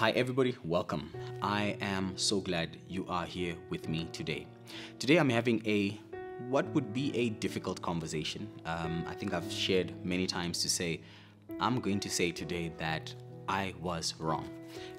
Hi, everybody, welcome. I am so glad you are here with me today. Today, I'm having a what would be a difficult conversation. Um, I think I've shared many times to say, I'm going to say today that I was wrong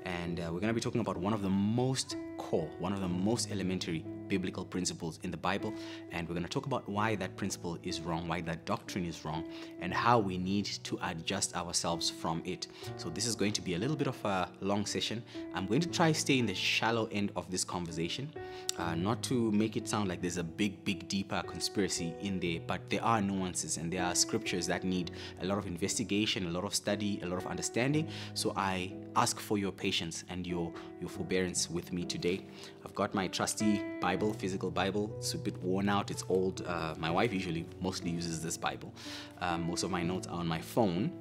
and uh, we're going to be talking about one of the most core, one of the most elementary biblical principles in the Bible, and we're going to talk about why that principle is wrong, why that doctrine is wrong, and how we need to adjust ourselves from it. So, this is going to be a little bit of a long session. I'm going to try stay in the shallow end of this conversation, uh, not to make it sound like there's a big, big, deeper conspiracy in there, but there are nuances and there are scriptures that need a lot of investigation, a lot of study, a lot of understanding. So, I ask for your patience patience and your, your forbearance with me today. I've got my trusty Bible, physical Bible. It's a bit worn out, it's old. Uh, my wife usually mostly uses this Bible. Um, most of my notes are on my phone.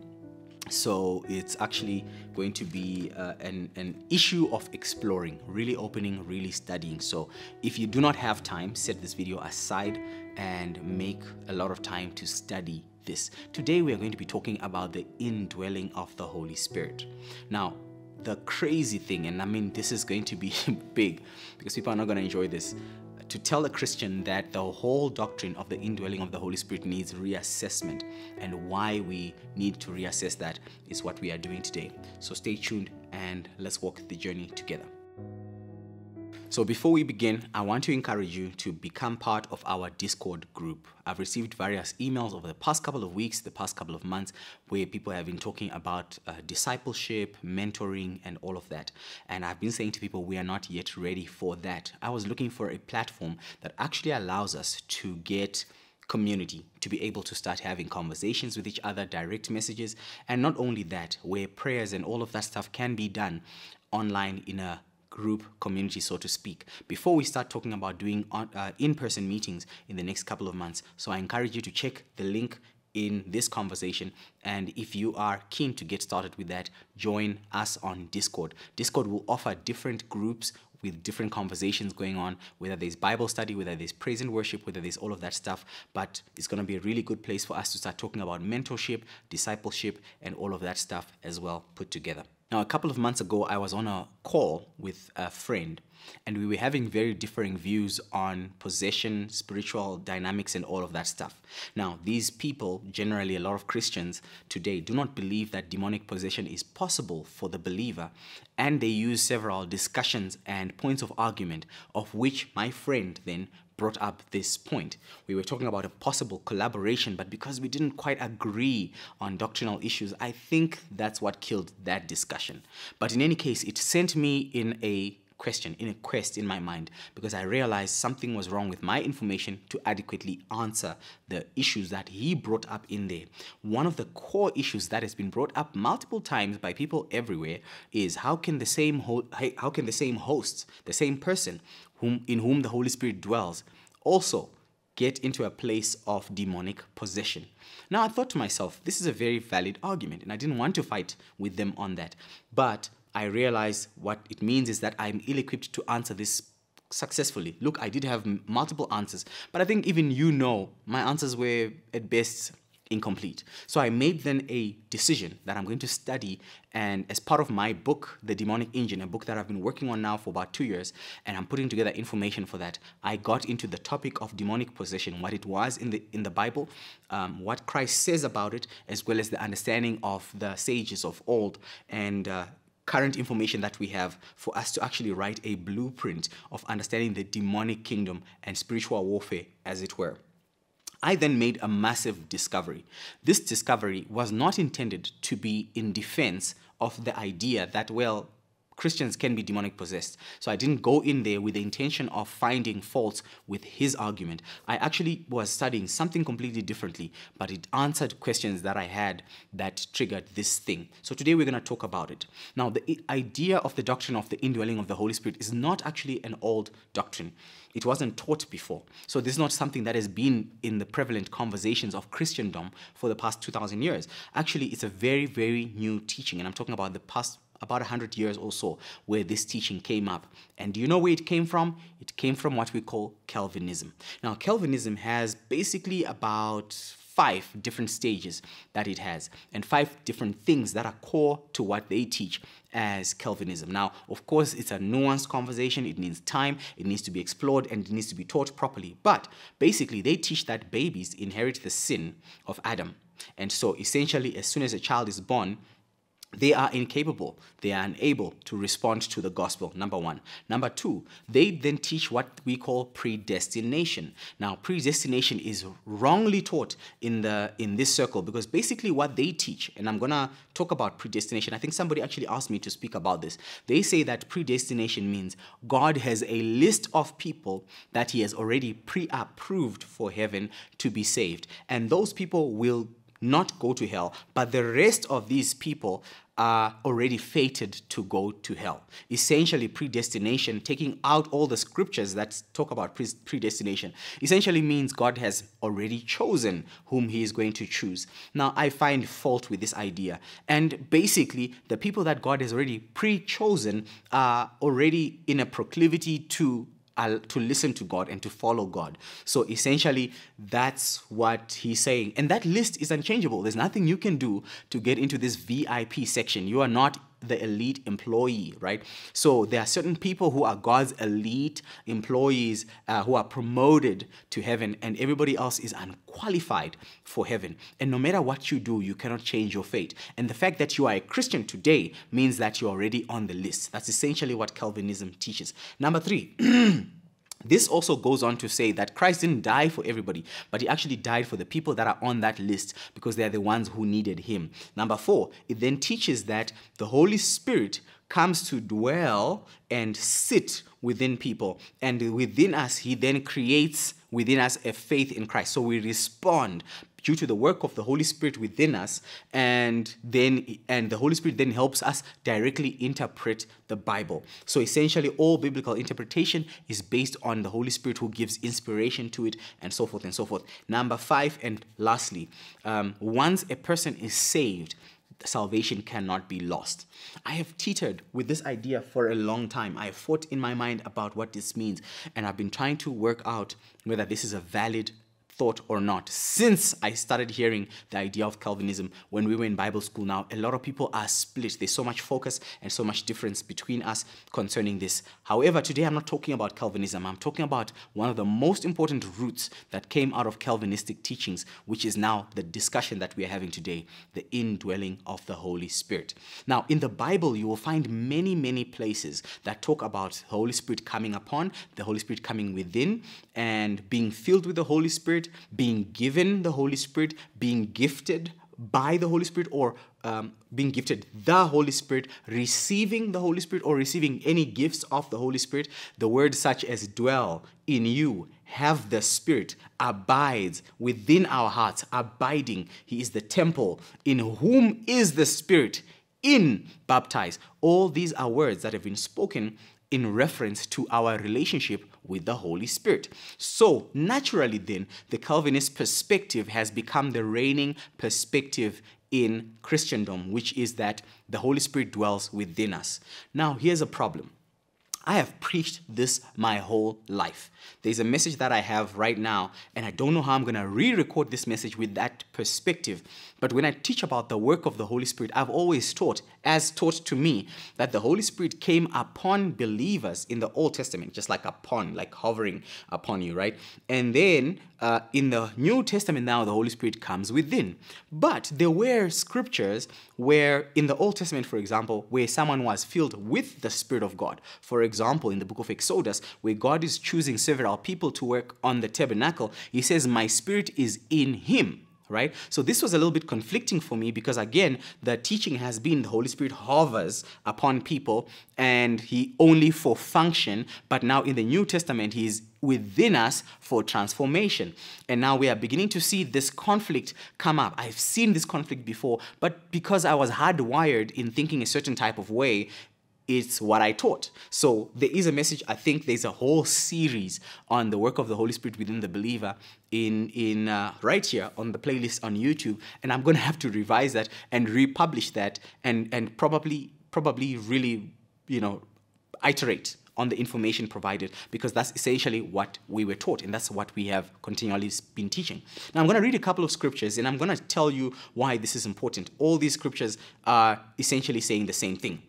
So it's actually going to be uh, an, an issue of exploring, really opening, really studying. So if you do not have time, set this video aside and make a lot of time to study this. Today we are going to be talking about the indwelling of the Holy Spirit. Now, the crazy thing, and I mean, this is going to be big because people are not going to enjoy this, to tell a Christian that the whole doctrine of the indwelling of the Holy Spirit needs reassessment, and why we need to reassess that is what we are doing today. So stay tuned and let's walk the journey together. So before we begin, I want to encourage you to become part of our Discord group. I've received various emails over the past couple of weeks, the past couple of months, where people have been talking about uh, discipleship, mentoring, and all of that. And I've been saying to people, we are not yet ready for that. I was looking for a platform that actually allows us to get community to be able to start having conversations with each other, direct messages, and not only that, where prayers and all of that stuff can be done online in a group community, so to speak, before we start talking about doing uh, uh in person meetings in the next couple of months. So I encourage you to check the link in this conversation. And if you are keen to get started with that, join us on Discord. Discord will offer different groups with different conversations going on, whether there's Bible study, whether there's praise and worship, whether there's all of that stuff. But it's going to be a really good place for us to start talking about mentorship, discipleship, and all of that stuff as well put together. Now, a couple of months ago, I was on a call with a friend, and we were having very differing views on possession, spiritual dynamics, and all of that stuff. Now, these people, generally a lot of Christians today, do not believe that demonic possession is possible for the believer, and they use several discussions and points of argument, of which my friend then brought up this point. We were talking about a possible collaboration, but because we didn't quite agree on doctrinal issues, I think that's what killed that discussion. But in any case, it sent me in a question, in a quest in my mind, because I realized something was wrong with my information to adequately answer the issues that he brought up in there. One of the core issues that has been brought up multiple times by people everywhere is how can the same how can the same host, the same person whom, in whom the Holy Spirit dwells, also get into a place of demonic possession. Now, I thought to myself, this is a very valid argument, and I didn't want to fight with them on that. But I realized what it means is that I'm ill equipped to answer this successfully. Look, I did have multiple answers, but I think even you know my answers were at best incomplete. So I made then a decision that I'm going to study, and as part of my book, The Demonic Engine, a book that I've been working on now for about two years, and I'm putting together information for that. I got into the topic of demonic possession, what it was in the in the Bible, um, what Christ says about it, as well as the understanding of the sages of old and uh, current information that we have for us to actually write a blueprint of understanding the demonic kingdom and spiritual warfare, as it were. I then made a massive discovery. This discovery was not intended to be in defense of the idea that, well, Christians can be demonic possessed. So I didn't go in there with the intention of finding faults with his argument. I actually was studying something completely differently, but it answered questions that I had that triggered this thing. So today we're going to talk about it. Now, the idea of the doctrine of the indwelling of the Holy Spirit is not actually an old doctrine. It wasn't taught before. So this is not something that has been in the prevalent conversations of Christendom for the past 2,000 years. Actually, it's a very, very new teaching, and I'm talking about the past about 100 years or so where this teaching came up. And do you know where it came from? It came from what we call Calvinism. Now, Calvinism has basically about five different stages that it has and five different things that are core to what they teach as Calvinism. Now, of course, it's a nuanced conversation. It needs time. It needs to be explored and it needs to be taught properly. But basically, they teach that babies inherit the sin of Adam. And so essentially, as soon as a child is born, they are incapable, they are unable to respond to the gospel, number one. Number two, they then teach what we call predestination. Now, predestination is wrongly taught in the in this circle because basically what they teach, and I'm gonna talk about predestination. I think somebody actually asked me to speak about this. They say that predestination means God has a list of people that He has already pre-approved for heaven to be saved. And those people will not go to hell, but the rest of these people are already fated to go to hell. Essentially, predestination, taking out all the scriptures that talk about predestination, essentially means God has already chosen whom he is going to choose. Now, I find fault with this idea. And basically, the people that God has already pre chosen are already in a proclivity to to listen to God and to follow God. So essentially, that's what he's saying. And that list is unchangeable. There's nothing you can do to get into this VIP section. You are not the elite employee, right? So there are certain people who are God's elite employees uh, who are promoted to heaven, and everybody else is unqualified for heaven. And no matter what you do, you cannot change your fate. And the fact that you are a Christian today means that you're already on the list. That's essentially what Calvinism teaches. Number three. This also goes on to say that Christ didn't die for everybody, but he actually died for the people that are on that list because they are the ones who needed him. Number four, it then teaches that the Holy Spirit comes to dwell and sit within people. And within us, he then creates within us a faith in Christ. So we respond due to the work of the Holy Spirit within us, and then and the Holy Spirit then helps us directly interpret the Bible. So essentially, all biblical interpretation is based on the Holy Spirit who gives inspiration to it, and so forth and so forth. Number five, and lastly, um, once a person is saved, salvation cannot be lost. I have teetered with this idea for a long time. I have fought in my mind about what this means, and I've been trying to work out whether this is a valid thought or not. Since I started hearing the idea of Calvinism when we were in Bible school now, a lot of people are split. There's so much focus and so much difference between us concerning this. However, today I'm not talking about Calvinism. I'm talking about one of the most important roots that came out of Calvinistic teachings, which is now the discussion that we are having today, the indwelling of the Holy Spirit. Now, in the Bible, you will find many, many places that talk about the Holy Spirit coming upon, the Holy Spirit coming within, and being filled with the Holy Spirit, being given the Holy Spirit, being gifted by the Holy Spirit, or um, being gifted the Holy Spirit, receiving the Holy Spirit, or receiving any gifts of the Holy Spirit, the words such as dwell in you, have the Spirit, abides within our hearts, abiding. He is the temple in whom is the Spirit in baptize. All these are words that have been spoken in reference to our relationship with the Holy Spirit. So, naturally, then, the Calvinist perspective has become the reigning perspective in Christendom, which is that the Holy Spirit dwells within us. Now, here's a problem. I have preached this my whole life. There's a message that I have right now, and I don't know how I'm going to re record this message with that perspective but when I teach about the work of the Holy Spirit, I've always taught, as taught to me, that the Holy Spirit came upon believers in the Old Testament, just like upon, like hovering upon you, right? And then uh, in the New Testament, now the Holy Spirit comes within. But there were scriptures where, in the Old Testament, for example, where someone was filled with the Spirit of God. For example, in the book of Exodus, where God is choosing several people to work on the tabernacle, he says, My spirit is in him right? So this was a little bit conflicting for me because again, the teaching has been the Holy Spirit hovers upon people and he only for function, but now in the New Testament, he's within us for transformation. And now we are beginning to see this conflict come up. I've seen this conflict before, but because I was hardwired in thinking a certain type of way, it's what I taught. So there is a message. I think there's a whole series on the work of the Holy Spirit within the believer in in uh, right here on the playlist on YouTube, and I'm gonna have to revise that and republish that, and and probably probably really you know iterate on the information provided because that's essentially what we were taught and that's what we have continually been teaching. Now I'm going to read a couple of scriptures and I'm going to tell you why this is important. All these scriptures are essentially saying the same thing.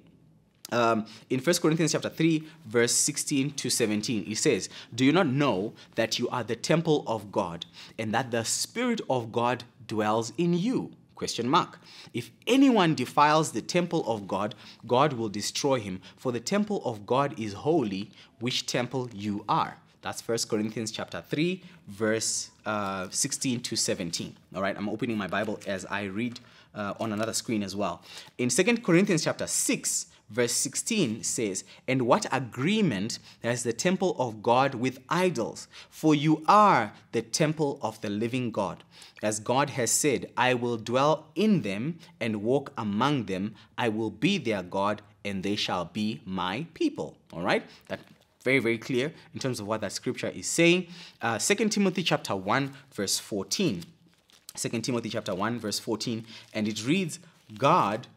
Um, in 1 Corinthians chapter 3, verse 16 to 17, he says, Do you not know that you are the temple of God and that the Spirit of God dwells in you? Question mark. If anyone defiles the temple of God, God will destroy him, for the temple of God is holy, which temple you are. That's 1 Corinthians chapter 3, verse uh, 16 to 17. All right, I'm opening my Bible as I read uh, on another screen as well. In 2 Corinthians chapter 6, verse 16 says, And what agreement has the temple of God with idols? For you are the temple of the living God. As God has said, I will dwell in them and walk among them. I will be their God, and they shall be my people. All right? That very, very clear in terms of what that scripture is saying. Uh, 2 Timothy chapter 1, verse 14. 2 Timothy chapter 1, verse 14, and it reads, God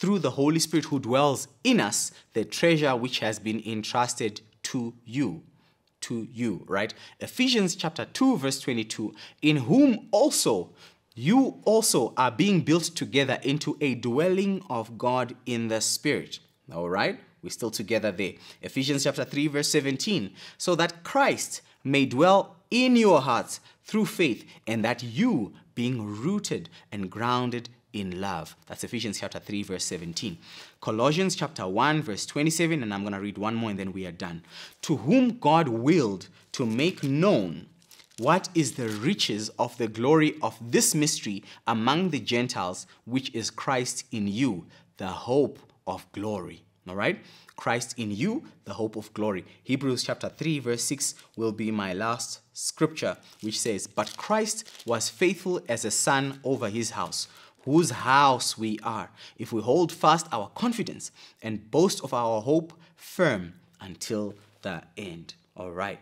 through the Holy Spirit who dwells in us, the treasure which has been entrusted to you. To you, right? Ephesians chapter 2, verse 22 In whom also you also are being built together into a dwelling of God in the Spirit. All right? We're still together there. Ephesians chapter 3, verse 17. So that Christ may dwell in your hearts through faith, and that you, being rooted and grounded in love. That's Ephesians chapter 3, verse 17. Colossians chapter 1, verse 27, and I'm going to read one more and then we are done. To whom God willed to make known what is the riches of the glory of this mystery among the Gentiles, which is Christ in you, the hope of glory. All right? Christ in you, the hope of glory. Hebrews chapter 3, verse 6 will be my last scripture, which says, But Christ was faithful as a son over his house whose house we are, if we hold fast our confidence and boast of our hope firm until the end. All right.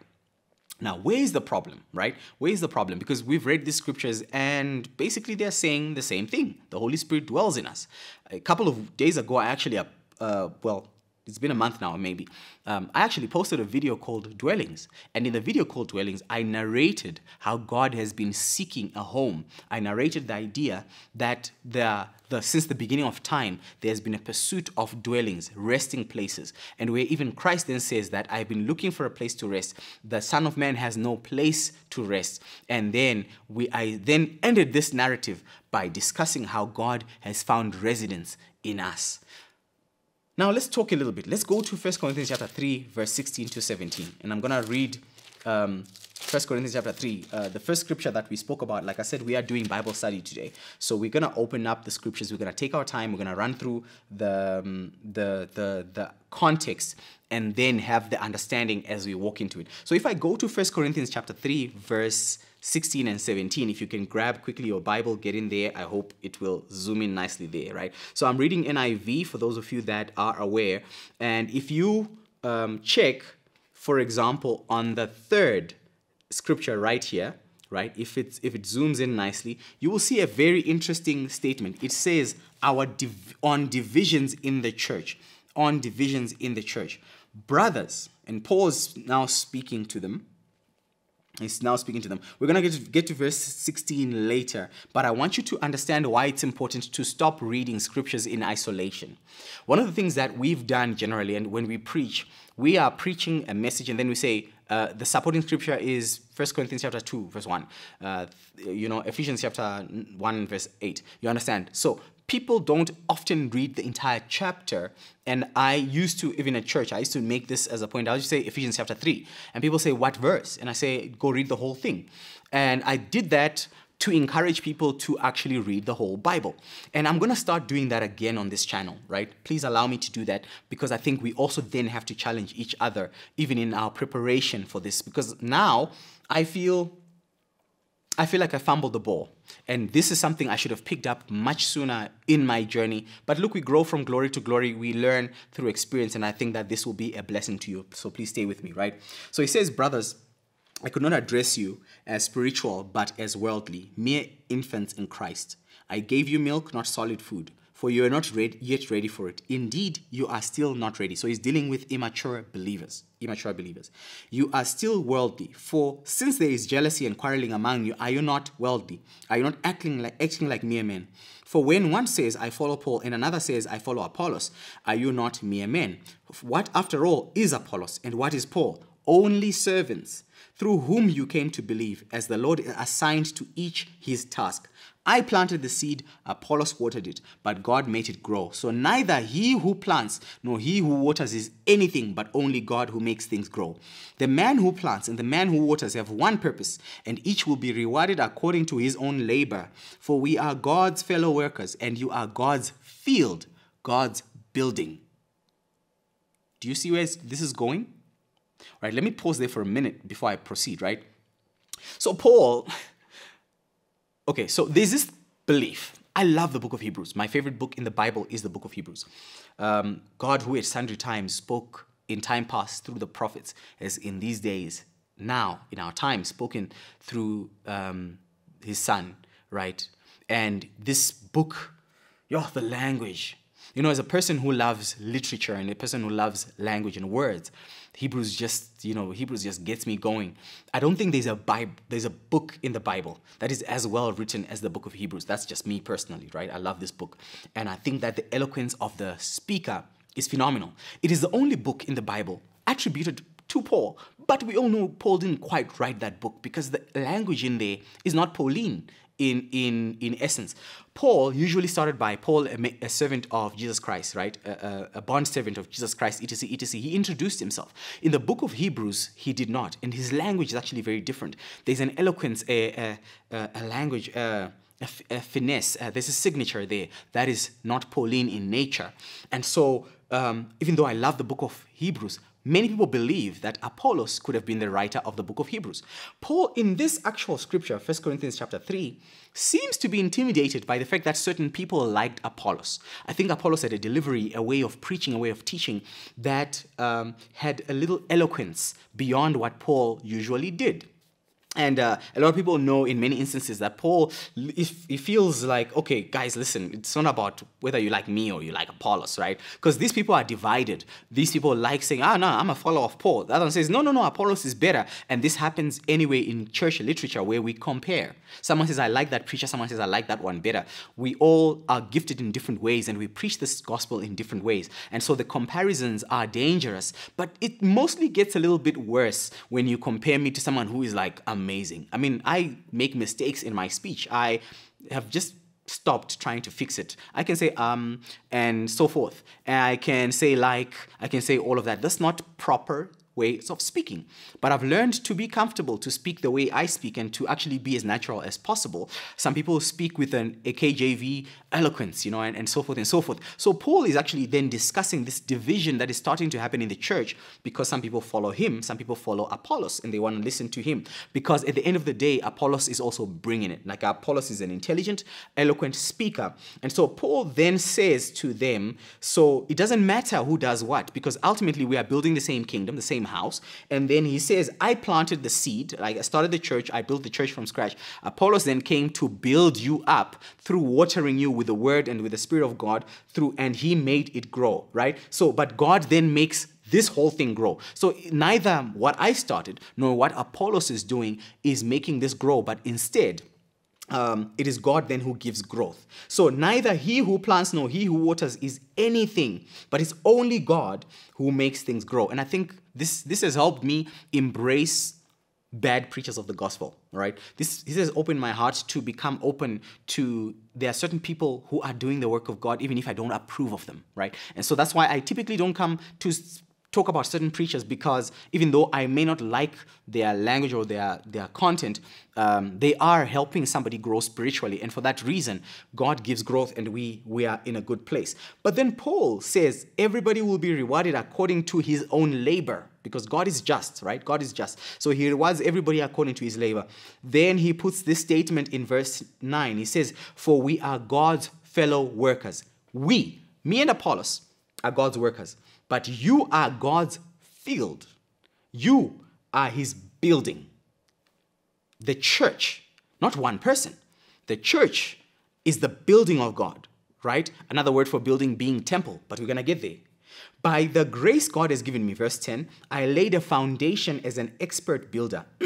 Now, where is the problem, right? Where is the problem? Because we've read these scriptures and basically they're saying the same thing. The Holy Spirit dwells in us. A couple of days ago, I actually, uh, uh well, it's been a month now maybe, um, I actually posted a video called Dwellings. And in the video called Dwellings, I narrated how God has been seeking a home. I narrated the idea that the, the, since the beginning of time, there's been a pursuit of dwellings, resting places. And where even Christ then says that I've been looking for a place to rest. The Son of Man has no place to rest. And then we, I then ended this narrative by discussing how God has found residence in us. Now let's talk a little bit. Let's go to 1 Corinthians chapter 3, verse 16 to 17. And I'm going to read um, 1 Corinthians chapter 3, uh, the first scripture that we spoke about, like I said, we are doing Bible study today. So we're going to open up the scriptures. We're going to take our time. We're going to run through the, um, the, the, the context and then have the understanding as we walk into it. So if I go to 1 Corinthians chapter 3, verse 16 and 17. If you can grab quickly your Bible, get in there. I hope it will zoom in nicely there, right? So I'm reading NIV for those of you that are aware. And if you um, check, for example, on the third scripture right here, right? If it's if it zooms in nicely, you will see a very interesting statement. It says our div on divisions in the church, on divisions in the church, brothers, and Paul is now speaking to them, He's now speaking to them. We're going to get to, get to verse 16 later, but I want you to understand why it's important to stop reading scriptures in isolation. One of the things that we've done generally, and when we preach, we are preaching a message and then we say, uh, the supporting scripture is 1 Corinthians chapter 2, verse 1. Uh, you know, Ephesians chapter 1, verse 8. You understand? So people don't often read the entire chapter. And I used to, even at church, I used to make this as a point. I would say Ephesians chapter 3. And people say, What verse? And I say, Go read the whole thing. And I did that to encourage people to actually read the whole Bible. And I'm going to start doing that again on this channel, right? Please allow me to do that because I think we also then have to challenge each other, even in our preparation for this, because now I feel I feel like I fumbled the ball. And this is something I should have picked up much sooner in my journey. But look, we grow from glory to glory. We learn through experience. And I think that this will be a blessing to you. So please stay with me, right? So he says, brothers, I could not address you as spiritual, but as worldly, mere infants in Christ. I gave you milk, not solid food for you are not read, yet ready for it. Indeed, you are still not ready. So he's dealing with immature believers. Immature believers. You are still worldly, for since there is jealousy and quarreling among you, are you not worldly? Are you not acting like acting like mere men? For when one says, I follow Paul, and another says, I follow Apollos, are you not mere men? What, after all, is Apollos, and what is Paul? Only servants, through whom you came to believe, as the Lord assigned to each his task. I planted the seed, Apollos watered it, but God made it grow. So neither he who plants nor he who waters is anything, but only God who makes things grow. The man who plants and the man who waters have one purpose, and each will be rewarded according to his own labor. For we are God's fellow workers, and you are God's field, God's building. Do you see where this is going? All right, let me pause there for a minute before I proceed, right? So, Paul. Okay, so there's this belief. I love the book of Hebrews. My favorite book in the Bible is the book of Hebrews. Um, God, who at sundry times spoke in time past through the prophets, as in these days, now, in our time, spoken through um, his son, right? And this book, yo, the language. You know, as a person who loves literature and a person who loves language and words, Hebrews just, you know, Hebrews just gets me going. I don't think there's a Bible, there's a book in the Bible that is as well written as the book of Hebrews. That's just me personally, right? I love this book. And I think that the eloquence of the speaker is phenomenal. It is the only book in the Bible attributed to Paul. But we all know Paul didn't quite write that book because the language in there is not Pauline in, in, in essence. Paul usually started by Paul, a, a servant of Jesus Christ, right? A, a, a bond servant of Jesus Christ, etc., etc. He introduced himself. In the book of Hebrews, he did not. And his language is actually very different. There's an eloquence, a, a, a language, uh, a, finesse. Uh, there's a signature there that is not Pauline in nature. And so, um, even though I love the book of Hebrews, Many people believe that Apollos could have been the writer of the book of Hebrews. Paul, in this actual scripture, 1 Corinthians chapter 3, seems to be intimidated by the fact that certain people liked Apollos. I think Apollos had a delivery, a way of preaching, a way of teaching that um, had a little eloquence beyond what Paul usually did. And uh, a lot of people know in many instances that Paul, it, feels like, okay, guys, listen, it's not about whether you like me or you like Apollos, right? Because these people are divided. These people like saying, ah, no, I'm a follower of Paul. The other one says, no, no, no, Apollos is better. And this happens anyway in church literature where we compare. Someone says, I like that preacher. Someone says, I like that one better. We all are gifted in different ways and we preach this gospel in different ways. And so the comparisons are dangerous. But it mostly gets a little bit worse when you compare me to someone who is like, um amazing. I mean, I make mistakes in my speech. I have just stopped trying to fix it. I can say um and so forth. And I can say like, I can say all of that. That's not proper ways of speaking. But I've learned to be comfortable to speak the way I speak and to actually be as natural as possible. Some people speak with an a KJV eloquence, you know, and, and so forth and so forth. So Paul is actually then discussing this division that is starting to happen in the church because some people follow him, some people follow Apollos, and they want to listen to him. Because at the end of the day, Apollos is also bringing it. Like Apollos is an intelligent, eloquent speaker. And so Paul then says to them, so it doesn't matter who does what, because ultimately we are building the same kingdom, the same house. And then he says, I planted the seed, like I started the church, I built the church from scratch. Apollos then came to build you up through watering you with the word and with the spirit of God through, and he made it grow, right? So, but God then makes this whole thing grow. So neither what I started nor what Apollos is doing is making this grow, but instead, um, it is God then who gives growth. So neither he who plants nor he who waters is anything, but it's only God who makes things grow. And I think this this has helped me embrace bad preachers of the gospel, right? This, this has opened my heart to become open to there are certain people who are doing the work of God, even if I don't approve of them, right? And so that's why I typically don't come to talk about certain preachers because even though I may not like their language or their, their content, um, they are helping somebody grow spiritually. And for that reason, God gives growth and we, we are in a good place. But then Paul says, everybody will be rewarded according to his own labor because God is just, right? God is just. So he rewards everybody according to his labor. Then he puts this statement in verse 9. He says, For we are God's fellow workers. We, me and Apollos, are God's workers. But you are God's field, you are his building. The church, not one person, the church is the building of God, right? Another word for building being temple, but we're going to get there. By the grace God has given me, verse 10, I laid a foundation as an expert builder.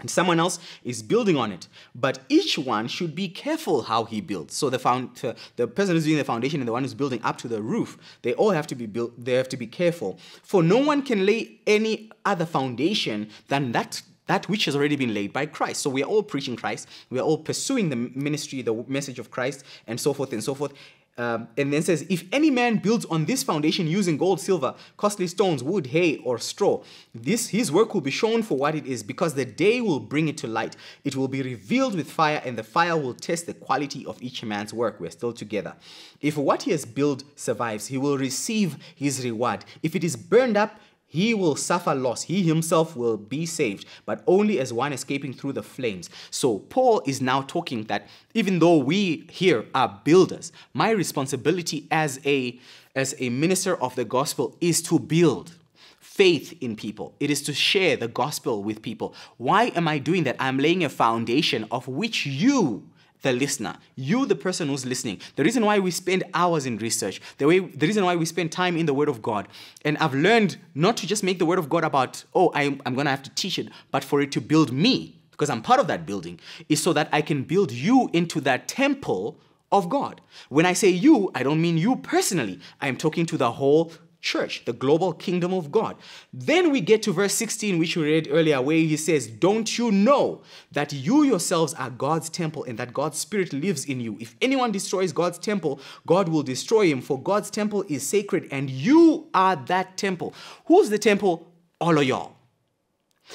and someone else is building on it. But each one should be careful how he builds. So the found, uh, the person who's doing the foundation and the one who's building up to the roof, they all have to be built. They have to be careful, for no one can lay any other foundation than that that which has already been laid by Christ. So we are all preaching Christ. We are all pursuing the ministry, the message of Christ, and so forth and so forth. Um, and then says, if any man builds on this foundation using gold, silver, costly stones, wood, hay, or straw, this his work will be shown for what it is, because the day will bring it to light. It will be revealed with fire, and the fire will test the quality of each man's work. We're still together. If what he has built survives, he will receive his reward. If it is burned up, he will suffer loss. He himself will be saved, but only as one escaping through the flames. So Paul is now talking that even though we here are builders, my responsibility as a as a minister of the gospel is to build faith in people. It is to share the gospel with people. Why am I doing that? I'm laying a foundation of which you the listener, you, the person who's listening. The reason why we spend hours in research, the, way, the reason why we spend time in the Word of God. And I've learned not to just make the Word of God about, oh, I'm, I'm going to have to teach it, but for it to build me, because I'm part of that building, is so that I can build you into that temple of God. When I say you, I don't mean you personally. I am talking to the whole church, the global kingdom of God. Then we get to verse 16, which we read earlier, where he says, Don't you know that you yourselves are God's temple and that God's spirit lives in you? If anyone destroys God's temple, God will destroy him, for God's temple is sacred and you are that temple. Who's the temple? All of y'all.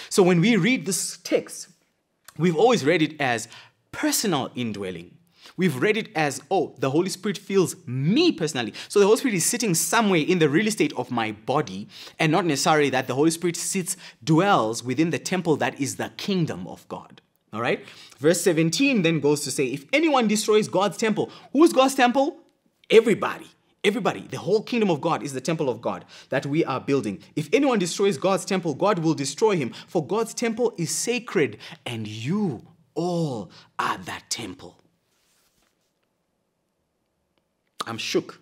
So when we read this text, we've always read it as personal indwelling we've read it as, oh, the Holy Spirit feels me personally. So the Holy Spirit is sitting somewhere in the real estate of my body, and not necessarily that the Holy Spirit sits, dwells within the temple that is the kingdom of God. All right? Verse 17 then goes to say, if anyone destroys God's temple, who's God's temple? Everybody. Everybody, the whole kingdom of God is the temple of God that we are building. If anyone destroys God's temple, God will destroy him, for God's temple is sacred, and you all are that temple. I'm shook.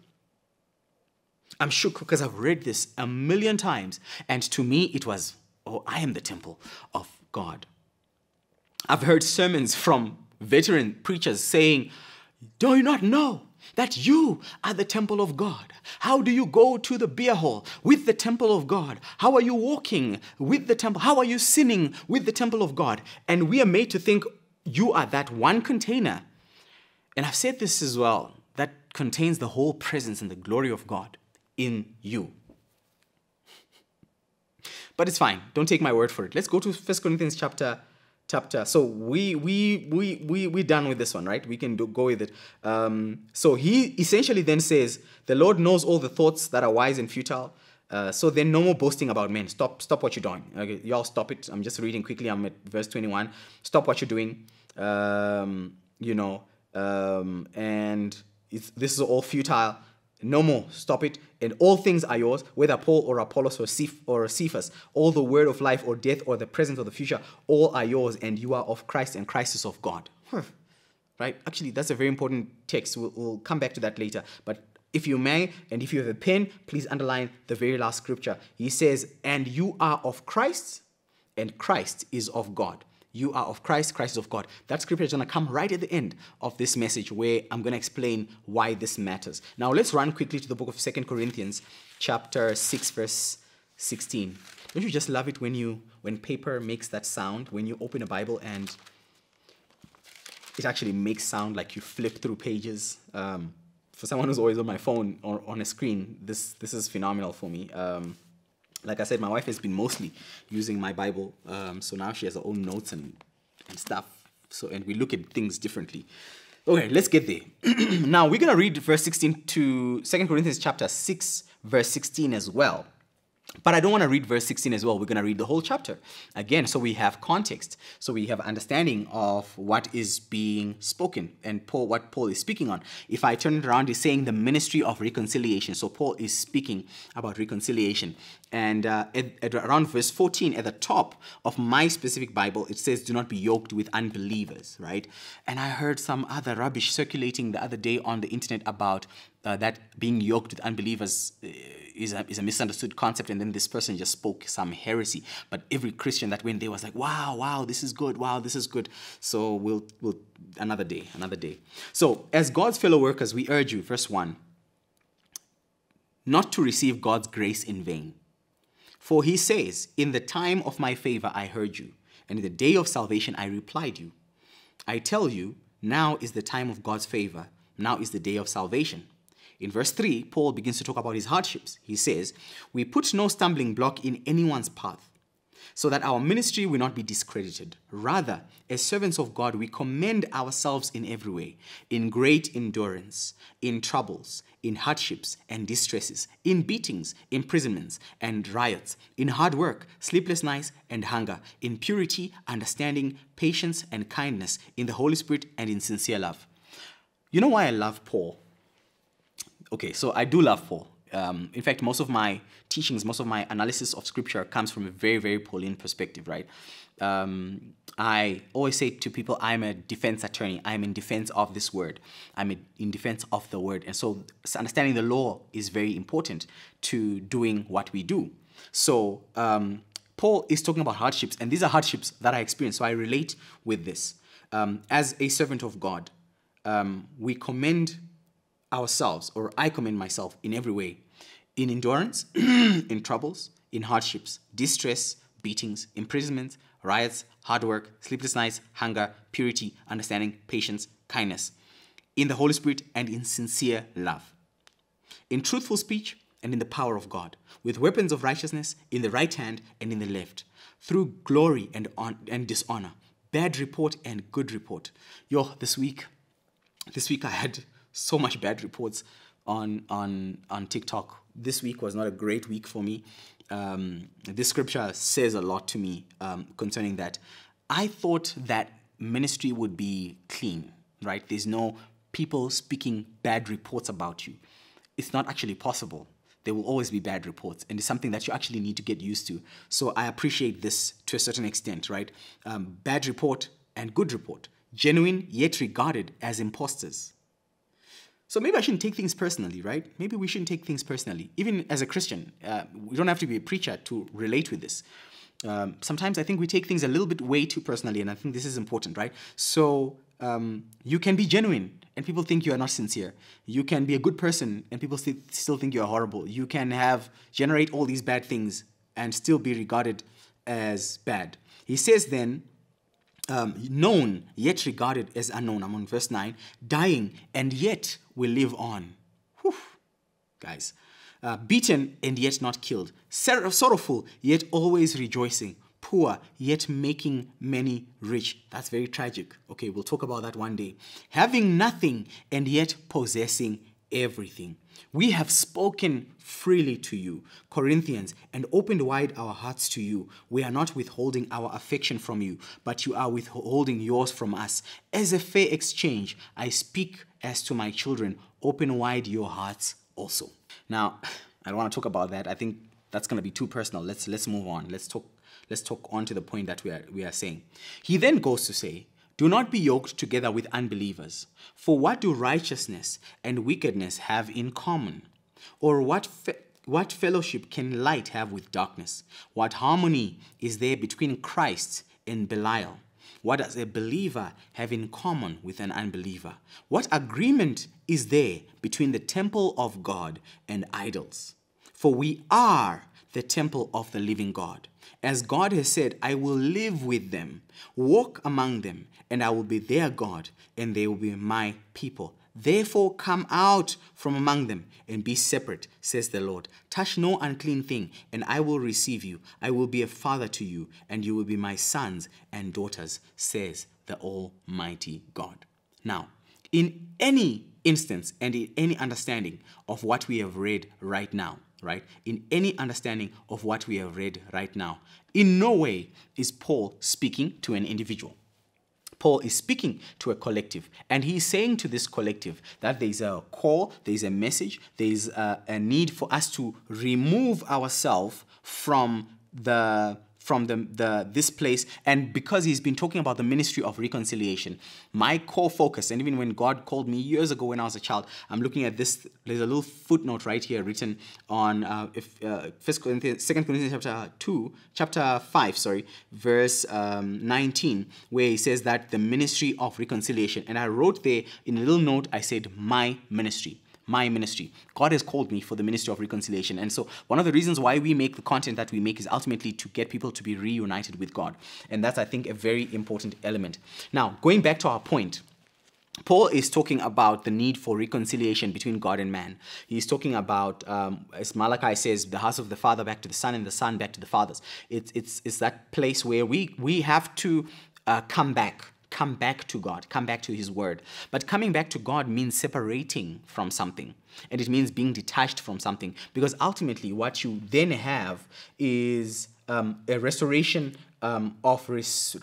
I'm shook because I've read this a million times, and to me it was, oh, I am the temple of God. I've heard sermons from veteran preachers saying, Do you not know that you are the temple of God? How do you go to the beer hall with the temple of God? How are you walking with the temple? How are you sinning with the temple of God? And we are made to think you are that one container. And I've said this as well contains the whole presence and the glory of God in you. But it's fine. Don't take my word for it. Let's go to First Corinthians chapter chapter. So we we we we we're done with this one, right? We can do, go with it. Um, so he essentially then says, "The Lord knows all the thoughts that are wise and futile." Uh, so then no more boasting about men. Stop, stop what you're doing. Okay, y'all stop it. I'm just reading quickly. I'm at verse 21. Stop what you're doing. Um, you know, um, and it's, this is all futile. No more. Stop it. And all things are yours, whether Paul or Apollos or, Ceph- or Cephas, all the word of life or death or the present or the future, all are yours, and you are of Christ, and Christ is of God. Right? Actually, that's a very important text. We'll, we'll come back to that later. But if you may, and if you have a pen, please underline the very last scripture. He says, And you are of Christ, and Christ is of God. You are of Christ, Christ is of God. That scripture is going to come right at the end of this message where I'm going to explain why this matters. Now, let's run quickly to the book of Second Corinthians, chapter 6, verse 16. Don't you just love it when you when paper makes that sound when you open a Bible and it actually makes sound like you flip through pages. Um, for someone who's always on my phone or on a screen, this this is phenomenal for me. Um, like I said, my wife has been mostly using my Bible. Um, so now she has her own notes and, and stuff. So, and we look at things differently. Okay, let's get there. now we're going to read verse 16 to 2 Corinthians chapter 6, verse 16 as well. But I don't want to read verse 16 as well. We're going to read the whole chapter again. So we have context. So we have understanding of what is being spoken and Paul, what Paul is speaking on. If I turn it around, he's saying the ministry of reconciliation. So Paul is speaking about reconciliation and uh, at, at, around verse 14 at the top of my specific bible it says do not be yoked with unbelievers right and i heard some other rubbish circulating the other day on the internet about uh, that being yoked with unbelievers uh, is a, is a misunderstood concept and then this person just spoke some heresy but every christian that went there was like wow wow this is good wow this is good so we'll we'll another day another day so as god's fellow workers we urge you verse 1 not to receive god's grace in vain for he says, In the time of my favor I heard you, and in the day of salvation I replied you. I tell you, now is the time of God's favor, now is the day of salvation. In verse 3, Paul begins to talk about his hardships. He says, We put no stumbling block in anyone's path so that our ministry will not be discredited. Rather, as servants of God, we commend ourselves in every way, in great endurance, in troubles, in hardships and distresses, in beatings, imprisonments, and riots, in hard work, sleepless nights, and hunger, in purity, understanding, patience, and kindness, in the Holy Spirit, and in sincere love. You know why I love Paul? Okay, so I do love Paul um, in fact, most of my teachings, most of my analysis of scripture comes from a very, very Pauline perspective, right? Um, I always say to people, I'm a defense attorney. I'm in defense of this word. I'm in defense of the word. And so understanding the law is very important to doing what we do. So um, Paul is talking about hardships, and these are hardships that I experienced. So I relate with this. Um, as a servant of God, um, we commend ourselves, or I commend myself in every way, in endurance, in troubles, in hardships, distress, beatings, imprisonments, riots, hard work, sleepless nights, hunger, purity, understanding, patience, kindness, in the Holy Spirit and in sincere love, in truthful speech and in the power of God, with weapons of righteousness in the right hand and in the left, through glory and, on, and dishonor, bad report and good report. Yo, this week, this week I had so much bad reports on on on TikTok. This week was not a great week for me. Um, this scripture says a lot to me um, concerning that. I thought that ministry would be clean, right? There's no people speaking bad reports about you. It's not actually possible. There will always be bad reports, and it's something that you actually need to get used to. So I appreciate this to a certain extent, right? Um, bad report and good report, genuine yet regarded as imposters. So maybe I shouldn't take things personally, right? Maybe we shouldn't take things personally. Even as a Christian, uh, we don't have to be a preacher to relate with this. Um, sometimes I think we take things a little bit way too personally, and I think this is important, right? So um, you can be genuine, and people think you are not sincere. You can be a good person, and people st still think you are horrible. You can have generate all these bad things and still be regarded as bad. He says then, um, known yet regarded as unknown. I'm on verse 9. Dying and yet we live on. Whew. Guys. Uh, beaten and yet not killed. sorrowful yet always rejoicing. Poor yet making many rich. That's very tragic. Okay, we'll talk about that one day. Having nothing and yet possessing everything. We have spoken freely to you, Corinthians, and opened wide our hearts to you. We are not withholding our affection from you, but you are withholding yours from us. As a fair exchange, I speak as to my children, open wide your hearts also. Now, I don't want to talk about that. I think that's going to be too personal. Let's let's move on. Let's talk let's talk on to the point that we are we are saying. He then goes to say, do not be yoked together with unbelievers. For what do righteousness and wickedness have in common? Or what, fe- what fellowship can light have with darkness? What harmony is there between Christ and Belial? What does a believer have in common with an unbeliever? What agreement is there between the temple of God and idols? For we are the temple of the living God. As God has said, I will live with them, walk among them, and I will be their God, and they will be my people. Therefore, come out from among them and be separate, says the Lord. Touch no unclean thing, and I will receive you. I will be a father to you, and you will be my sons and daughters, says the Almighty God. Now, in any instance and in any understanding of what we have read right now, right, in any understanding of what we have read right now. In no way is Paul speaking to an individual. Paul is speaking to a collective, and he's saying to this collective that there's a call, there's a message, there's a, a need for us to remove ourselves from the from the, the this place and because he's been talking about the ministry of reconciliation my core focus and even when god called me years ago when i was a child i'm looking at this there's a little footnote right here written on uh, if uh, second corinthians chapter 2 chapter 5 sorry verse um, 19 where he says that the ministry of reconciliation and i wrote there in a little note i said my ministry my ministry. God has called me for the ministry of reconciliation. And so, one of the reasons why we make the content that we make is ultimately to get people to be reunited with God. And that's, I think, a very important element. Now, going back to our point, Paul is talking about the need for reconciliation between God and man. He's talking about, um, as Malachi says, the house of the father back to the son and the son back to the fathers. It's, it's, it's that place where we, we have to uh, come back come back to God, come back to His Word. But coming back to God means separating from something, and it means being detached from something, because ultimately, what you then have is um, a restoration um, of, res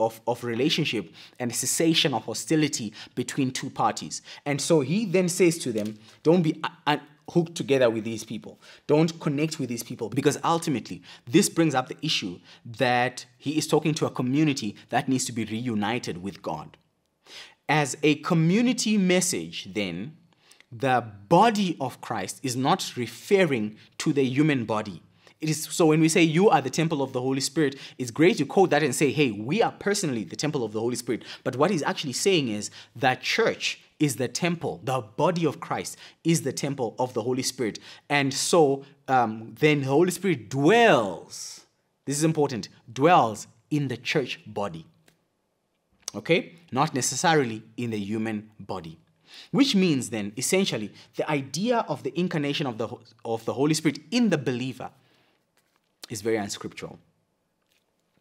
of, of relationship and cessation of hostility between two parties. And so he then says to them, Don't be uh, Hooked together with these people. Don't connect with these people because ultimately this brings up the issue that he is talking to a community that needs to be reunited with God. As a community message, then, the body of Christ is not referring to the human body. It is so when we say you are the temple of the Holy Spirit, it's great to quote that and say, hey, we are personally the temple of the Holy Spirit. But what he's actually saying is that church is the temple. The body of Christ is the temple of the Holy Spirit. And so um, then the Holy Spirit dwells, this is important, dwells in the church body. Okay? Not necessarily in the human body. Which means then, essentially, the idea of the incarnation of the, of the Holy Spirit in the believer is very unscriptural.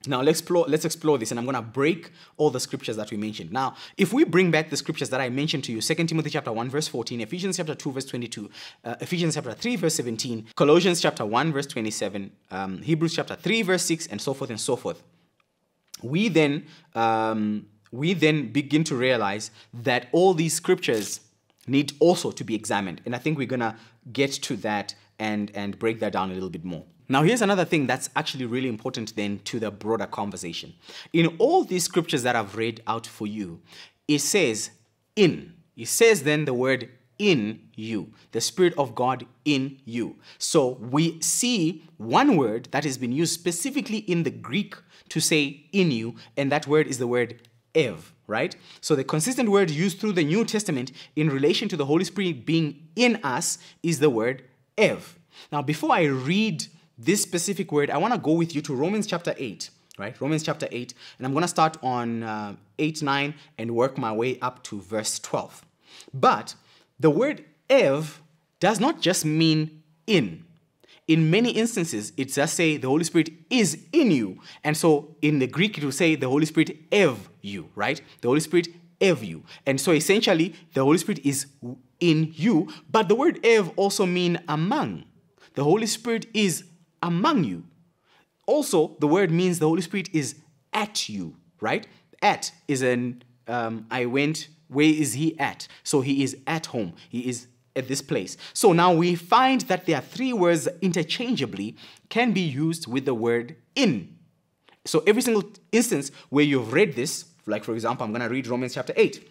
Now let's explore, let's explore this and I'm going to break all the scriptures that we mentioned. Now, if we bring back the scriptures that I mentioned to you, 2 Timothy chapter 1 verse 14, Ephesians chapter 2 verse 22, uh, Ephesians chapter 3 verse 17, Colossians chapter 1 verse 27, um, Hebrews chapter 3 verse 6 and so forth and so forth. We then um, we then begin to realize that all these scriptures need also to be examined. And I think we're going to get to that and and break that down a little bit more. Now, here's another thing that's actually really important then to the broader conversation. In all these scriptures that I've read out for you, it says in. It says then the word in you, the Spirit of God in you. So we see one word that has been used specifically in the Greek to say in you, and that word is the word ev, right? So the consistent word used through the New Testament in relation to the Holy Spirit being in us is the word ev. Now, before I read this specific word, I want to go with you to Romans chapter 8, right? Romans chapter 8, and I'm going to start on uh, 8, 9, and work my way up to verse 12. But the word ev does not just mean in. In many instances, it does say the Holy Spirit is in you. And so in the Greek, it will say the Holy Spirit ev you, right? The Holy Spirit ev you. And so essentially, the Holy Spirit is in you, but the word ev also mean among. The Holy Spirit is among you. Also, the word means the Holy Spirit is at you, right? At is an um, I went, where is he at? So he is at home. He is at this place. So now we find that there are three words interchangeably can be used with the word in. So every single instance where you've read this, like for example, I'm going to read Romans chapter 8.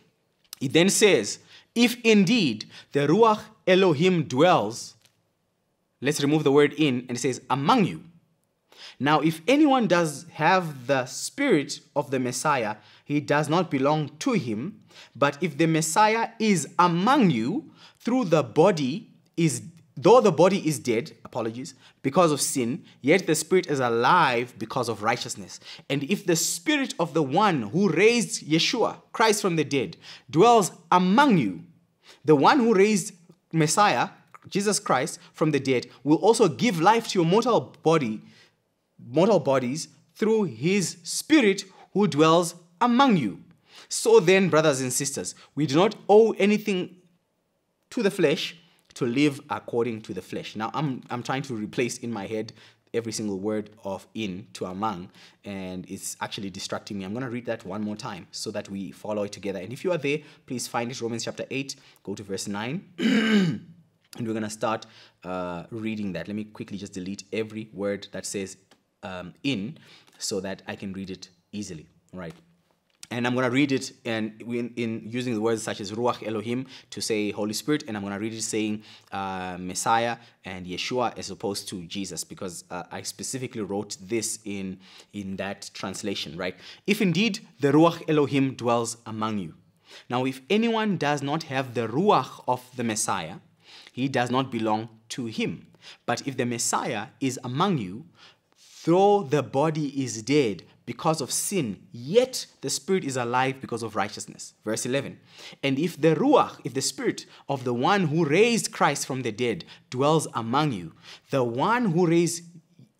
It then says, If indeed the Ruach Elohim dwells let's remove the word in and it says among you. Now, if anyone does have the spirit of the Messiah, he does not belong to him. But if the Messiah is among you through the body is though the body is dead, apologies, because of sin, yet the spirit is alive because of righteousness. And if the spirit of the one who raised Yeshua, Christ from the dead, dwells among you, the one who raised Messiah Jesus Christ from the dead will also give life to your mortal body, mortal bodies through his spirit who dwells among you. So then, brothers and sisters, we do not owe anything to the flesh to live according to the flesh. Now, I'm, I'm trying to replace in my head every single word of in to among, and it's actually distracting me. I'm going to read that one more time so that we follow it together. And if you are there, please find it, Romans chapter 8, go to verse 9. and we're going to start uh, reading that. Let me quickly just delete every word that says um, in so that I can read it easily, right? And I'm going to read it and in, in, using the words such as Ruach Elohim to say Holy Spirit, and I'm going to read it saying uh, Messiah and Yeshua as opposed to Jesus because uh, I specifically wrote this in, in that translation, right? If indeed the Ruach Elohim dwells among you. Now, if anyone does not have the Ruach of the Messiah, he does not belong to him. But if the Messiah is among you, though the body is dead because of sin, yet the spirit is alive because of righteousness. Verse 11. And if the Ruach, if the spirit of the one who raised Christ from the dead dwells among you, the one who raised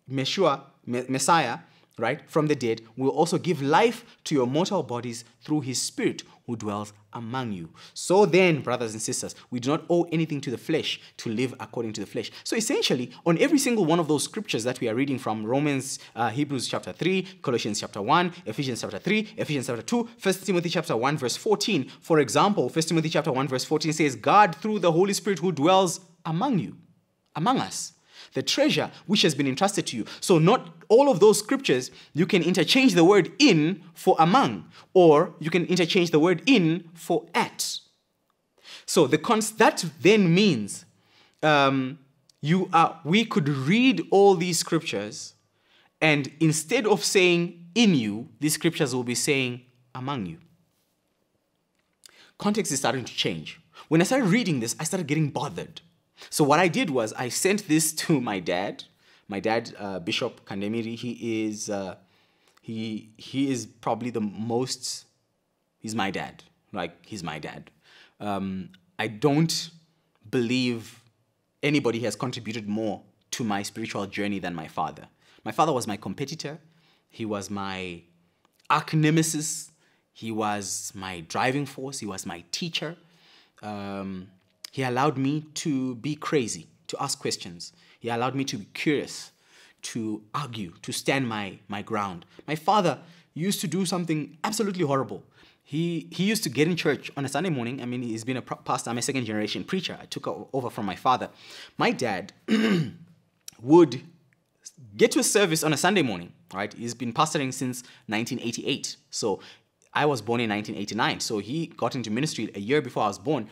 Meshua, Messiah, right, from the dead will also give life to your mortal bodies through his spirit who dwells among you. So then, brothers and sisters, we do not owe anything to the flesh to live according to the flesh. So essentially, on every single one of those scriptures that we are reading from Romans, uh, Hebrews chapter 3, Colossians chapter 1, Ephesians chapter 3, Ephesians chapter 2, 1 Timothy chapter 1 verse 14. For example, 1 Timothy chapter 1 verse 14 says, God through the Holy Spirit who dwells among you, among us, the treasure which has been entrusted to you. So, not all of those scriptures, you can interchange the word in for among, or you can interchange the word in for at. So, the cons- that then means um, you are, we could read all these scriptures, and instead of saying in you, these scriptures will be saying among you. Context is starting to change. When I started reading this, I started getting bothered so what I did was I sent this to my dad. My dad, uh, Bishop Kandemiri, he is uh, he he is probably the most. He's my dad. Like he's my dad. Um, I don't believe anybody has contributed more to my spiritual journey than my father. My father was my competitor. He was my arch nemesis. He was my driving force. He was my teacher. Um, he allowed me to be crazy, to ask questions. He allowed me to be curious, to argue, to stand my, my ground. My father used to do something absolutely horrible. He, he used to get in church on a Sunday morning. I mean, he's been a pastor. I'm a second generation preacher. I took over from my father. My dad would get to a service on a Sunday morning, right? He's been pastoring since 1988. So I was born in 1989. So he got into ministry a year before I was born.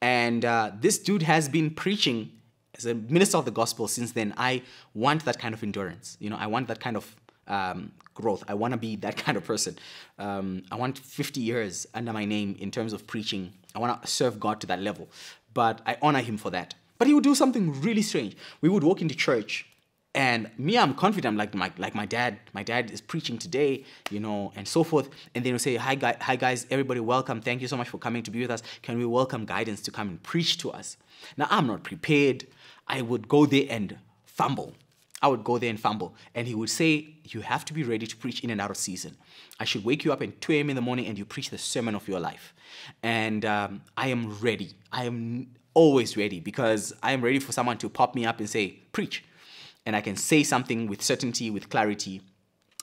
And uh, this dude has been preaching as a minister of the gospel since then. I want that kind of endurance. You know, I want that kind of um, growth. I want to be that kind of person. Um, I want 50 years under my name in terms of preaching. I want to serve God to that level. But I honor him for that. But he would do something really strange. We would walk into church and me i'm confident i'm like my, like my dad my dad is preaching today you know and so forth and then you say hi, guys! hi guys everybody welcome thank you so much for coming to be with us can we welcome guidance to come and preach to us now i'm not prepared i would go there and fumble i would go there and fumble and he would say you have to be ready to preach in and out of season i should wake you up at 2 a.m in the morning and you preach the sermon of your life and um, i am ready i am always ready because i am ready for someone to pop me up and say preach and I can say something with certainty, with clarity,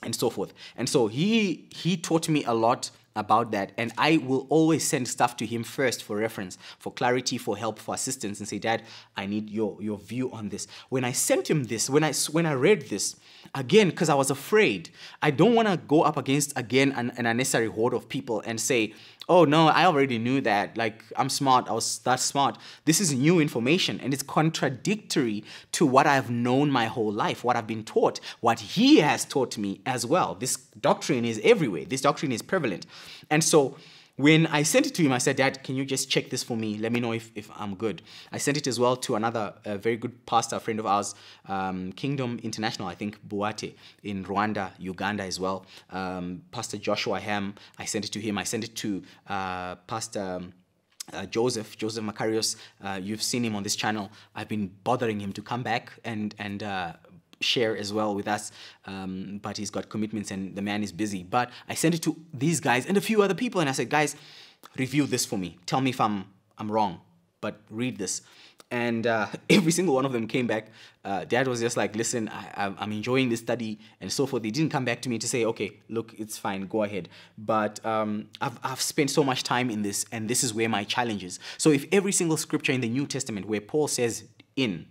and so forth. And so he he taught me a lot about that. And I will always send stuff to him first for reference, for clarity, for help, for assistance, and say, Dad, I need your, your view on this. When I sent him this, when I, when I read this, again, because I was afraid, I don't want to go up against, again, an, an unnecessary horde of people and say, oh no, I already knew that. Like, I'm smart. I was that smart. This is new information and it's contradictory to what I've known my whole life, what I've been taught, what he has taught me as well. This doctrine is everywhere. This doctrine is prevalent. And so, when I sent it to him, I said, Dad, can you just check this for me? Let me know if, if I'm good. I sent it as well to another very good pastor, friend of ours, um, Kingdom International, I think, Buate, in Rwanda, Uganda as well. Um, pastor Joshua Ham, I sent it to him. I sent it to uh, Pastor. Um, uh, Joseph, Joseph Macarius, uh, you've seen him on this channel. I've been bothering him to come back and and uh, share as well with us, um, but he's got commitments and the man is busy. But I sent it to these guys and a few other people, and I said, guys, review this for me. Tell me if I'm I'm wrong, but read this. And uh, every single one of them came back. Uh, Dad was just like, listen, I, am enjoying this study and so forth. They didn't come back to me to say, okay, look, it's fine, go ahead. But um, I've, I've spent so much time in this, and this is where my challenge is. So if every single scripture in the New Testament where Paul says in,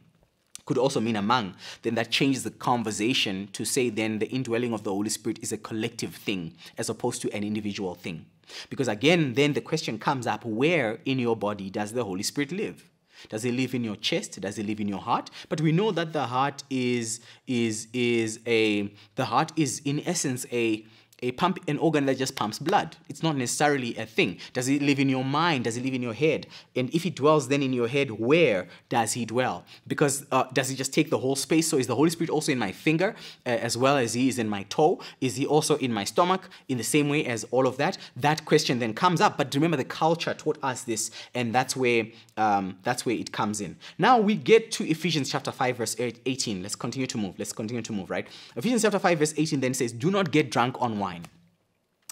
could also mean among, then that changes the conversation to say then the indwelling of the Holy Spirit is a collective thing as opposed to an individual thing. Because again, then the question comes up where in your body does the Holy Spirit live? Does he live in your chest? Does he live in your heart? But we know that the heart is is is a the heart is in essence a a pump an organ that just pumps blood it's not necessarily a thing does it live in your mind does it live in your head and if it dwells then in your head where does he dwell because uh, does it just take the whole space so is the holy spirit also in my finger uh, as well as he is in my toe is he also in my stomach in the same way as all of that that question then comes up but remember the culture taught us this and that's where um, that's where it comes in now we get to ephesians chapter 5 verse 18 let's continue to move let's continue to move right ephesians chapter 5 verse 18 then says do not get drunk on wine wine,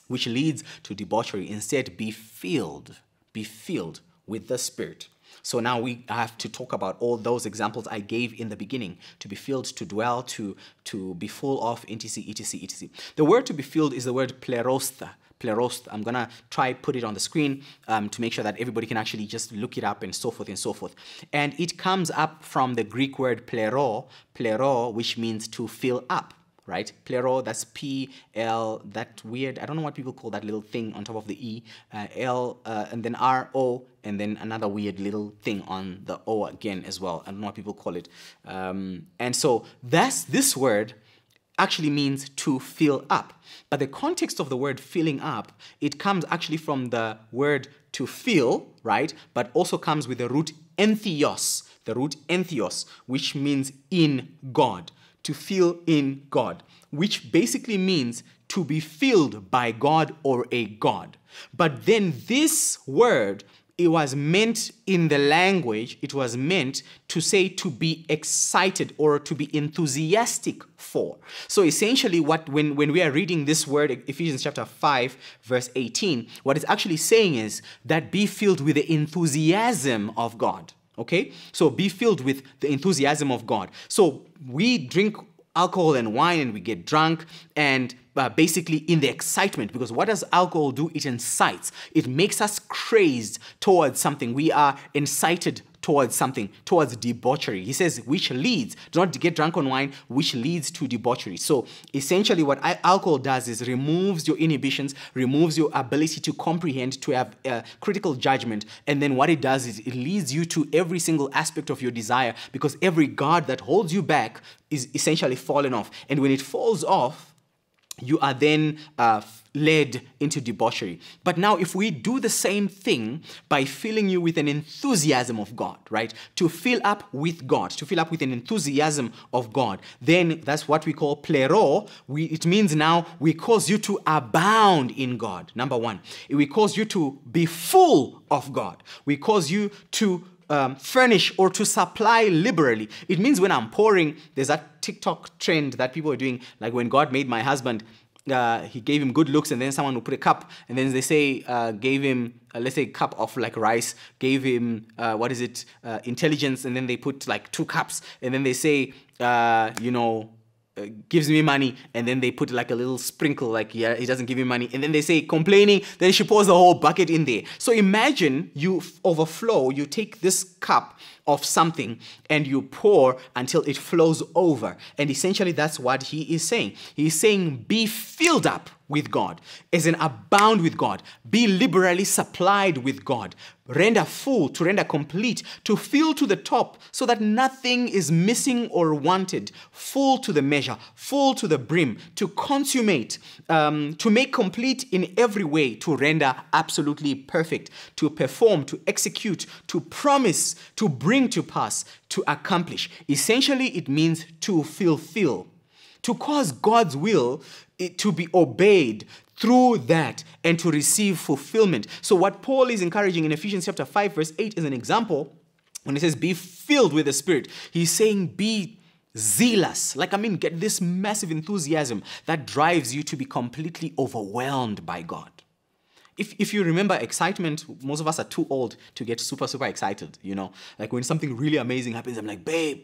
which leads to debauchery. Instead, be filled, be filled with the Spirit. So now we have to talk about all those examples I gave in the beginning to be filled, to dwell, to, to be full of, etc., etc., etc. The word to be filled is the word plerostha. Plerosta. I'm gonna try put it on the screen um, to make sure that everybody can actually just look it up and so forth and so forth. And it comes up from the Greek word plero, plero, which means to fill up right? Plero, that's P, L, that weird, I don't know what people call that little thing on top of the E, uh, L, uh, and then R, O, and then another weird little thing on the O again as well. I don't know what people call it. Um, and so that's this word actually means to fill up. But the context of the word filling up, it comes actually from the word to fill, right? But also comes with the root entheos, the root entheos, which means in God to fill in God, which basically means to be filled by God or a God. But then this word, it was meant in the language, it was meant to say to be excited or to be enthusiastic for. So essentially what when, when we are reading this word, Ephesians chapter 5, verse 18, what it's actually saying is that be filled with the enthusiasm of God. Okay? So be filled with the enthusiasm of God. So we drink alcohol and wine and we get drunk and uh, basically in the excitement because what does alcohol do it incites it makes us crazed towards something we are incited towards something, towards debauchery. He says, which leads, do not get drunk on wine, which leads to debauchery. So essentially, what alcohol does is removes your inhibitions, removes your ability to comprehend, to have uh, critical judgment. And then what it does is it leads you to every single aspect of your desire because every guard that holds you back is essentially fallen off. And when it falls off, you are then uh, led into debauchery. But now, if we do the same thing by filling you with an enthusiasm of God, right? To fill up with God, to fill up with an enthusiasm of God, then that's what we call plero. We, it means now we cause you to abound in God, number one. We cause you to be full of God. We cause you to um, furnish or to supply liberally. It means when I'm pouring, there's that TikTok trend that people are doing, like when God made my husband, uh, he gave him good looks, and then someone will put a cup, and then they say, uh, gave him, uh, let's say, a cup of like rice, gave him, uh, what is it, uh, intelligence, and then they put like two cups, and then they say, uh, you know, gives me money and then they put like a little sprinkle like yeah he doesn't give me money and then they say complaining then she pours the whole bucket in there so imagine you overflow you take this cup of something and you pour until it flows over and essentially that's what he is saying he's saying be filled up with God, as in abound with God, be liberally supplied with God, render full, to render complete, to fill to the top, so that nothing is missing or wanted, full to the measure, full to the brim, to consummate, um, to make complete in every way, to render absolutely perfect, to perform, to execute, to promise, to bring to pass, to accomplish. Essentially, it means to fulfill to cause God's will to be obeyed through that and to receive fulfillment. So, what Paul is encouraging in Ephesians chapter 5, verse 8 is an example when he says, Be filled with the Spirit. He's saying, Be zealous. Like, I mean, get this massive enthusiasm that drives you to be completely overwhelmed by God. If, if you remember excitement, most of us are too old to get super, super excited, you know? Like when something really amazing happens, I'm like, babe,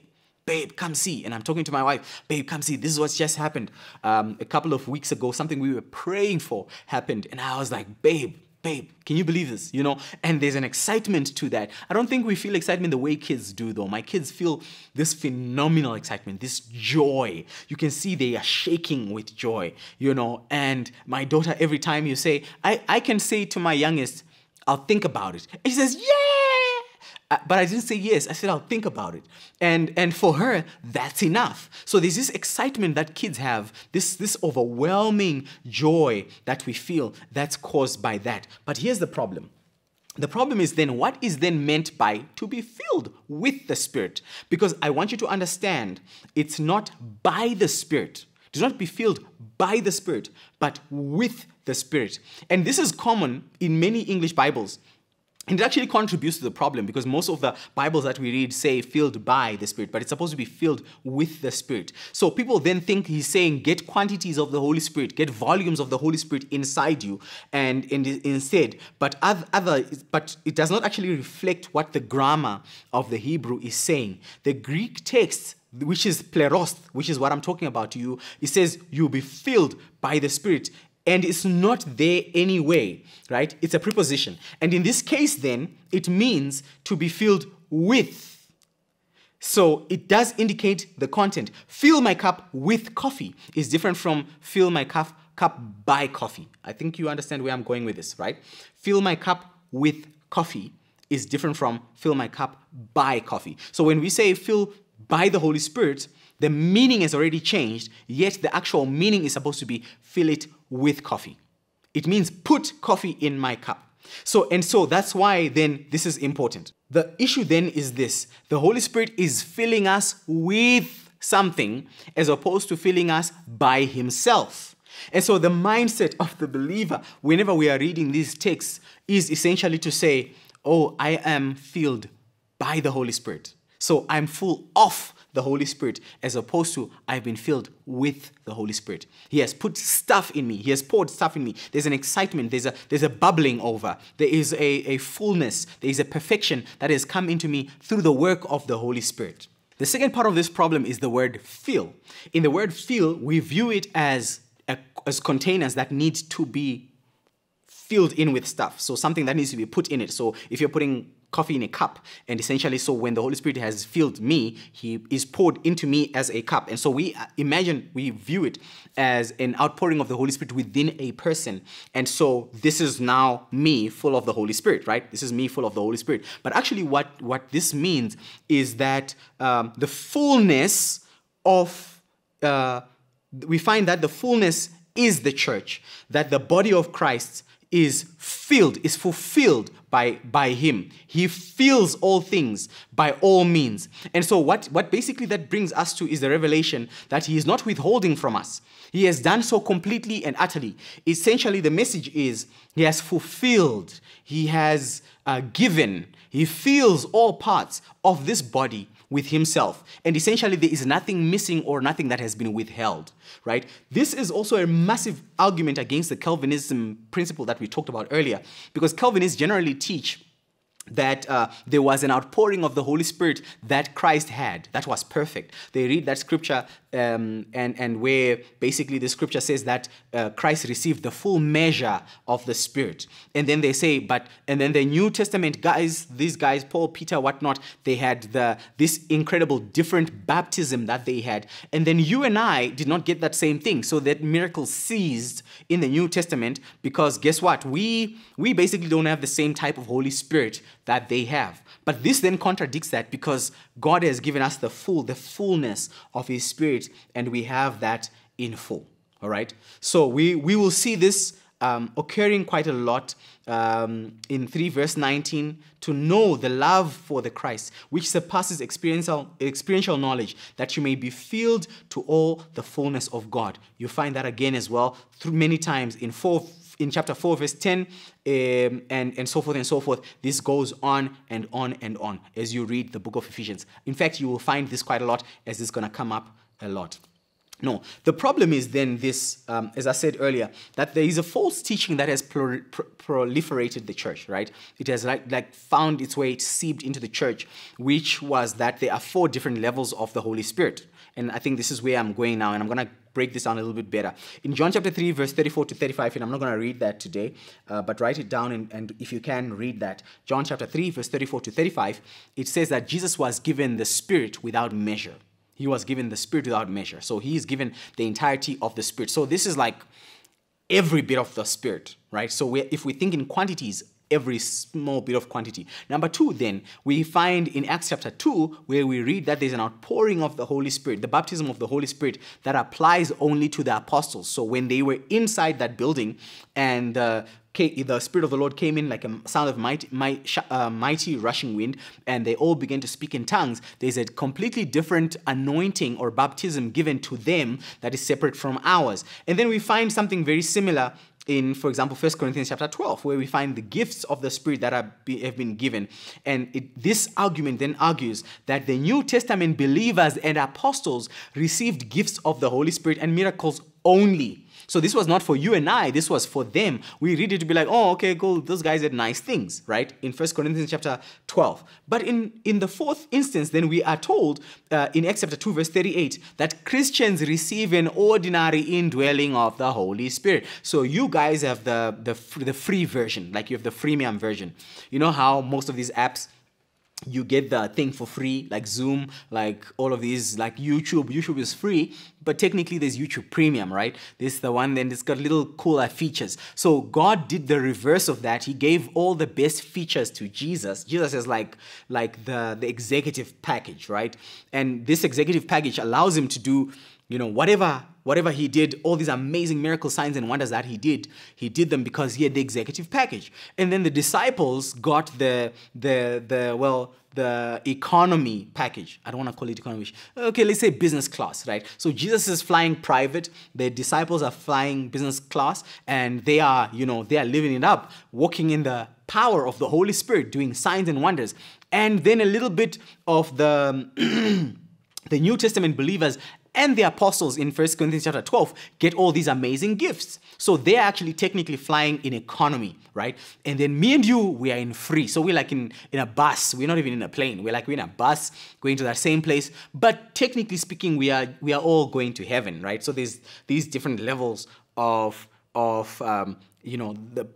babe, come see. And I'm talking to my wife, babe, come see. This is what's just happened. Um, a couple of weeks ago, something we were praying for happened. And I was like, babe, babe, can you believe this? You know, and there's an excitement to that. I don't think we feel excitement the way kids do, though. My kids feel this phenomenal excitement, this joy. You can see they are shaking with joy, you know. And my daughter, every time you say, I, I can say to my youngest, I'll think about it. she says, yeah! but I didn't say yes. I said I'll think about it. And and for her, that's enough. So there's this excitement that kids have, this this overwhelming joy that we feel that's caused by that. But here's the problem. The problem is then what is then meant by to be filled with the Spirit? Because I want you to understand it's not by the Spirit. Do not be filled by the Spirit, but with the Spirit. And this is common in many English Bibles. And it actually contributes to the problem because most of the Bibles that we read say filled by the Spirit, but it's supposed to be filled with the Spirit. So people then think he's saying get quantities of the Holy Spirit, get volumes of the Holy Spirit inside you, and, and instead, but other, but it does not actually reflect what the grammar of the Hebrew is saying. The Greek text which is pleros, which is what I'm talking about to you. It says, You'll be filled by the Spirit and it's not there anyway, right? It's a preposition. And in this case, then, it means to be filled with. So it does indicate the content. Fill my cup with coffee is different from fill my cup, cup by coffee. I think you understand where I'm going with this, right? Fill my cup with coffee is different from fill my cup by coffee. So when we say fill by the Holy Spirit, the meaning has already changed, yet the actual meaning is supposed to be fill it with coffee. It means put coffee in my cup. So, and so that's why then this is important. The issue then is this the Holy Spirit is filling us with something as opposed to filling us by Himself. And so the mindset of the believer, whenever we are reading these texts, is essentially to say, Oh, I am filled by the Holy Spirit. So I'm full of the Holy Spirit, as opposed to I've been filled with the Holy Spirit. He has put stuff in me, He has poured stuff in me. There's an excitement, there's a, there's a bubbling over, there is a, a fullness, there is a perfection that has come into me through the work of the Holy Spirit. The second part of this problem is the word fill. In the word fill, we view it as, a, as containers that need to be filled in with stuff. So something that needs to be put in it. So if you're putting coffee in a cup. And essentially, so when the Holy Spirit has filled me, He is poured into me as a cup. And so we uh, imagine, we view it as an outpouring of the Holy Spirit within a person. And so this is now me full of the Holy Spirit, right? This is me full of the Holy Spirit. But actually, what, what this means is that um, the fullness of, uh, we find that the fullness is the church, that the body of Christ is filled, is fulfilled by, by him. He fills all things by all means. And so what, what basically that brings us to is the revelation that he is not withholding from us. He has done so completely and utterly. Essentially, the message is he has fulfilled, he has uh, given, he fills all parts of this body with himself. And essentially, there is nothing missing or nothing that has been withheld, right? This is also a massive argument against the Calvinism principle that we talked about earlier, because Calvinists generally teach that uh, there was an outpouring of the Holy Spirit that Christ had. That was perfect. They read that scripture, um, and, and where basically the scripture says that uh, Christ received the full measure of the Spirit. And then they say, but, and then the New Testament guys, these guys, Paul, Peter, whatnot, they had the, this incredible different baptism that they had. And then you and I did not get that same thing. So that miracle ceased in the New Testament because guess what? We, we basically don't have the same type of Holy Spirit that they have. But this then contradicts that because God has given us the full, the fullness of His Spirit, and we have that in full. All right. So we we will see this um, occurring quite a lot um, in 3 verse 19 to know the love for the Christ, which surpasses experiential, experiential knowledge, that you may be filled to all the fullness of God. You find that again as well through many times in 4 in chapter 4, verse 10, um, and, and so forth and so forth. This goes on and on and on as you read the book of Ephesians. In fact, you will find this quite a lot as it's going to come up a lot. No, the problem is then this, um, as I said earlier, that there is a false teaching that has pro pro proliferated the church, right? It has like, like found its way, it seeped into the church, which was that there are four different levels of the Holy Spirit. And I think this is where I'm going now, and I'm going to break this down a little bit better. In John chapter 3, verse 34 to 35, and I'm not going to read that today, uh, but write it down, and, and if you can, read that. John chapter 3, verse 34 to 35, it says that Jesus was given the Spirit without measure. He was given the Spirit without measure. So he is given the entirety of the Spirit. So this is like every bit of the Spirit, right? So if we think in quantities, every small bit of quantity. Number two, then, we find in Acts chapter 2, where we read that there's an outpouring of the Holy Spirit, the baptism of the Holy Spirit that applies only to the apostles. So when they were inside that building and uh, the Spirit of the Lord came in like a sound of mighty, might, uh, mighty rushing wind, and they all began to speak in tongues. There's a completely different anointing or baptism given to them that is separate from ours. And then we find something very similar in, for example, 1 Corinthians chapter 12, where we find the gifts of the Spirit that have been given. And it, this argument then argues that the New Testament believers and apostles received gifts of the Holy Spirit and miracles only so this was not for you and I, this was for them. We read it to be like, oh, okay, cool, those guys did nice things, right? In First Corinthians chapter 12. But in, in the fourth instance, then we are told uh, in Acts chapter 2, verse 38, that Christians receive an ordinary indwelling of the Holy Spirit. So you guys have the, the, the free version, like you have the freemium version. You know how most of these apps you get the thing for free like zoom like all of these like youtube youtube is free but technically there's youtube premium right this is the one then it's got little cooler features so god did the reverse of that he gave all the best features to jesus jesus is like like the the executive package right and this executive package allows him to do you know whatever Whatever he did, all these amazing miracle signs and wonders that he did, he did them because he had the executive package. And then the disciples got the, the, the well, the economy package. I don't want to call it economy. Okay, let's say business class, right? So Jesus is flying private. The disciples are flying business class and they are, you know, they are living it up, walking in the power of the Holy Spirit, doing signs and wonders. And then a little bit of the the New Testament believers and the apostles in 1 Corinthians chapter 12 get all these amazing gifts. So they're actually technically flying in economy, right? And then me and you, we are in free. So we're like in, in a bus. We're not even in a plane. We're like we're in a bus going to that same place. But technically speaking, we are we are all going to heaven, right? So there's these different levels of of um, you know the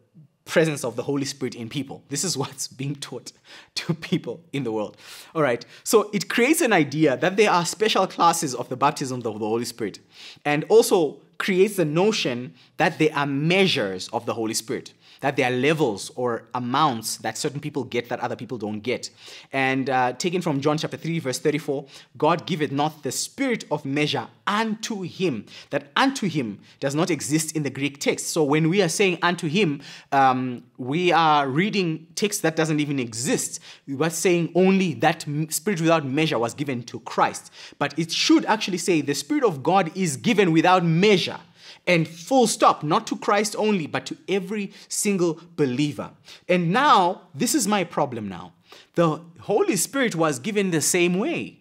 presence of the Holy Spirit in people. This is what's being taught to people in the world. All right. So it creates an idea that there are special classes of the baptism of the Holy Spirit and also creates the notion that there are measures of the Holy Spirit that there are levels or amounts that certain people get that other people don't get. And uh, taken from John chapter 3, verse 34, God giveth not the spirit of measure unto him. That unto him does not exist in the Greek text. So when we are saying unto him, um, we are reading text that doesn't even exist. We were saying only that spirit without measure was given to Christ. But it should actually say the spirit of God is given without measure and full stop, not to Christ only, but to every single believer. And now, this is my problem now. The Holy Spirit was given the same way.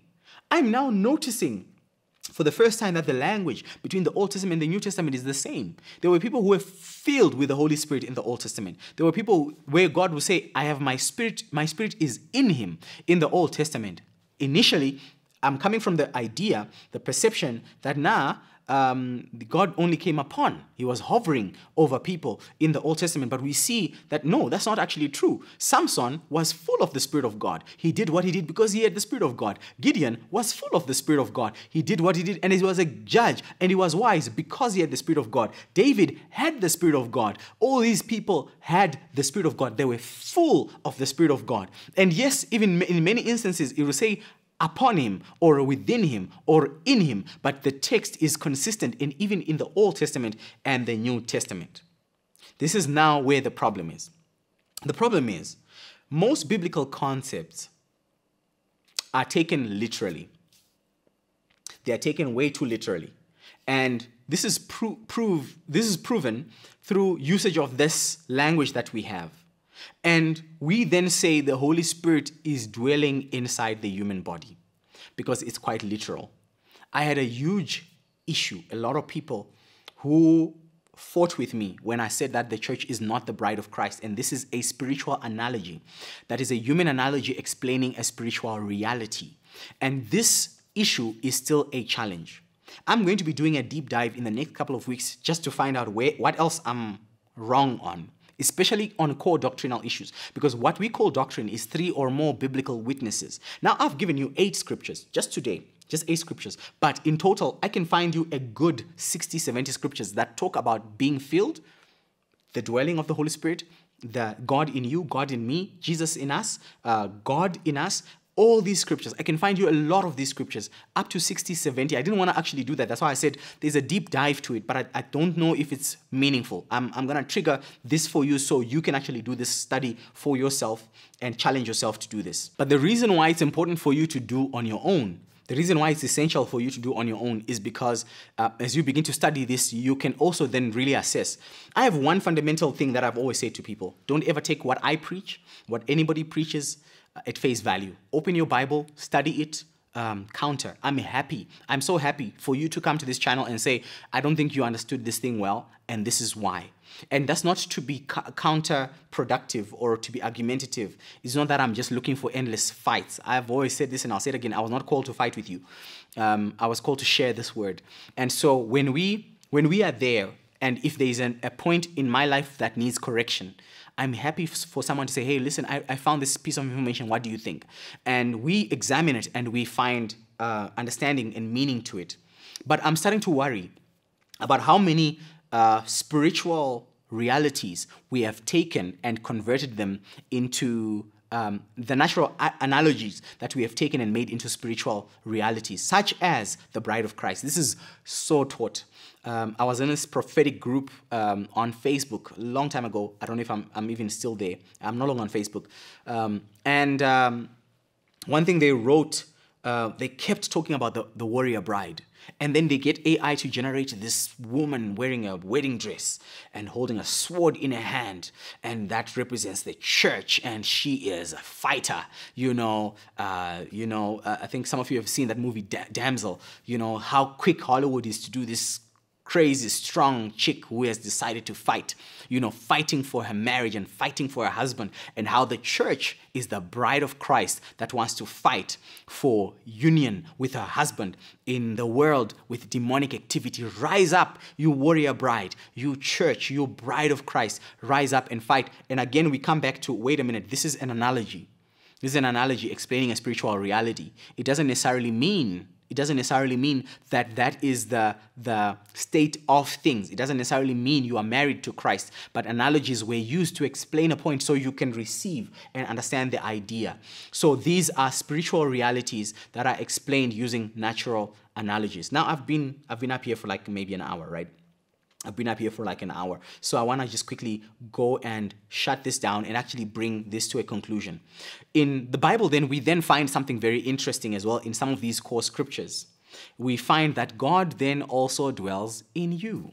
I'm now noticing for the first time that the language between the Old Testament and the New Testament is the same. There were people who were filled with the Holy Spirit in the Old Testament. There were people where God would say, I have my spirit, my spirit is in him in the Old Testament. Initially, I'm coming from the idea, the perception that nah, um, God only came upon. He was hovering over people in the Old Testament. But we see that no, that's not actually true. Samson was full of the Spirit of God. He did what he did because he had the Spirit of God. Gideon was full of the Spirit of God. He did what he did and he was a judge and he was wise because he had the Spirit of God. David had the Spirit of God. All these people had the Spirit of God. They were full of the Spirit of God. And yes, even in many instances, it will say, upon him or within him or in him, but the text is consistent in even in the Old Testament and the New Testament. This is now where the problem is. The problem is most biblical concepts are taken literally. They are taken way too literally. And this is pro prove this is proven through usage of this language that we have. And we then say the Holy Spirit is dwelling inside the human body because it's quite literal. I had a huge issue. A lot of people who fought with me when I said that the church is not the bride of Christ. And this is a spiritual analogy that is a human analogy explaining a spiritual reality. And this issue is still a challenge. I'm going to be doing a deep dive in the next couple of weeks just to find out where, what else I'm wrong on especially on core doctrinal issues, because what we call doctrine is three or more biblical witnesses. Now, I've given you eight scriptures just today, just eight scriptures, but in total, I can find you a good 60, 70 scriptures that talk about being filled, the dwelling of the Holy Spirit, the God in you, God in me, Jesus in us, uh, God in us, all these scriptures. I can find you a lot of these scriptures, up to 60, 70. I didn't want to actually do that. That's why I said there's a deep dive to it, but I, I don't know if it's meaningful. I'm, I'm going to trigger this for you so you can actually do this study for yourself and challenge yourself to do this. But the reason why it's important for you to do on your own the reason why it's essential for you to do on your own is because uh, as you begin to study this, you can also then really assess. I have one fundamental thing that I've always said to people don't ever take what I preach, what anybody preaches, uh, at face value. Open your Bible, study it, um, counter. I'm happy. I'm so happy for you to come to this channel and say, I don't think you understood this thing well, and this is why. And that's not to be counterproductive or to be argumentative. It's not that I'm just looking for endless fights. I've always said this, and I'll say it again I was not called to fight with you, um, I was called to share this word. And so when we when we are there, and if there's an, a point in my life that needs correction, I'm happy for someone to say, hey, listen, I, I found this piece of information. What do you think? And we examine it and we find uh, understanding and meaning to it. But I'm starting to worry about how many uh, spiritual realities we have taken and converted them into um, the natural analogies that we have taken and made into spiritual realities, such as the bride of Christ. This is so taught um, I was in this prophetic group um, on Facebook a long time ago. I don't know if I'm, I'm even still there. I'm no longer on Facebook. Um, and um, one thing they wrote, uh, they kept talking about the, the warrior bride. And then they get AI to generate this woman wearing a wedding dress and holding a sword in her hand. And that represents the church. And she is a fighter. You know, uh, you know, uh, I think some of you have seen that movie da Damsel. You know, how quick Hollywood is to do this crazy, strong chick who has decided to fight, you know, fighting for her marriage and fighting for her husband, and how the church is the bride of Christ that wants to fight for union with her husband in the world with demonic activity. Rise up, you warrior bride, you church, you bride of Christ, rise up and fight. And again, we come back to wait a minute, this is an analogy. This is an analogy explaining a spiritual reality. It doesn't necessarily mean it doesn't necessarily mean that that is the, the state of things. It doesn't necessarily mean you are married to Christ, but analogies were used to explain a point so you can receive and understand the idea. So these are spiritual realities that are explained using natural analogies. Now I've been I've been up here for like maybe an hour, right? I've been up here for like an hour. So I want to just quickly go and shut this down and actually bring this to a conclusion. In the Bible, then, we then find something very interesting as well in some of these core scriptures. We find that God then also dwells in you.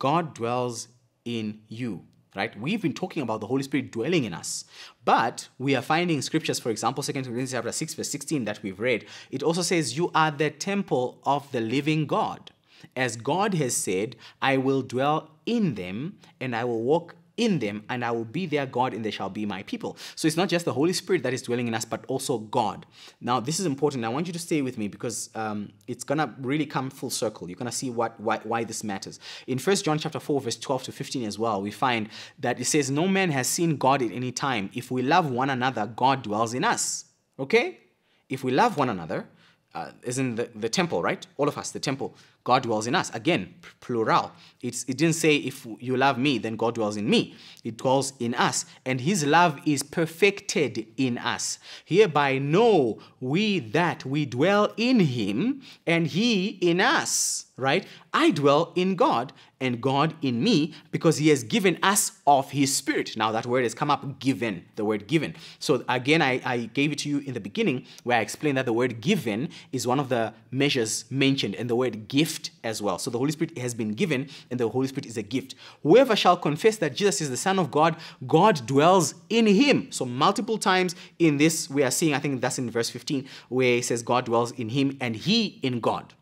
God dwells in you, right? We've been talking about the Holy Spirit dwelling in us, but we are finding scriptures, for example, 2 Corinthians chapter 6, verse 16 that we've read. It also says, You are the temple of the living God. As God has said, I will dwell in them and I will walk in them and I will be their God and they shall be my people. So it's not just the Holy Spirit that is dwelling in us, but also God. Now, this is important. I want you to stay with me because um, it's going to really come full circle. You're going to see what why, why this matters. In First John chapter 4, verse 12 to 15 as well, we find that it says, No man has seen God at any time. If we love one another, God dwells in us. Okay? If we love one another, uh, is in the, the temple, right? All of us, the temple. God dwells in us. Again, plural. It's, it didn't say, if you love me, then God dwells in me. It dwells in us. And his love is perfected in us. Hereby know we that we dwell in him and he in us, right? I dwell in God and God in me because he has given us of his spirit. Now that word has come up given, the word given. So again, I, I gave it to you in the beginning where I explained that the word given is one of the measures mentioned and the word gift gift as well. So the Holy Spirit has been given, and the Holy Spirit is a gift. Whoever shall confess that Jesus is the Son of God, God dwells in him. So multiple times in this, we are seeing, I think that's in verse 15, where it says, God dwells in him and he in God.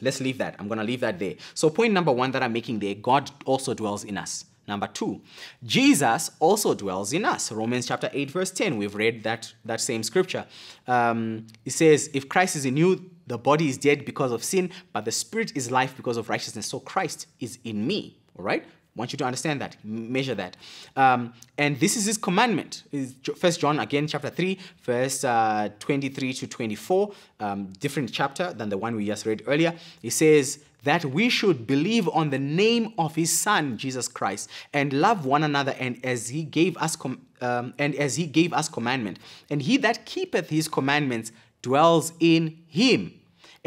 Let's leave that. I'm going to leave that there. So, point number one that I'm making there God also dwells in us. Number two, Jesus also dwells in us. Romans chapter 8, verse 10. We've read that, that same scripture. Um, it says, If Christ is in you, the body is dead because of sin, but the spirit is life because of righteousness. So Christ is in me, all right? want you to understand that measure that um, and this is his commandment is first john again chapter 3 verse uh, 23 to 24 um, different chapter than the one we just read earlier he says that we should believe on the name of his son jesus christ and love one another and as he gave us um, and as he gave us commandment and he that keepeth his commandments dwells in him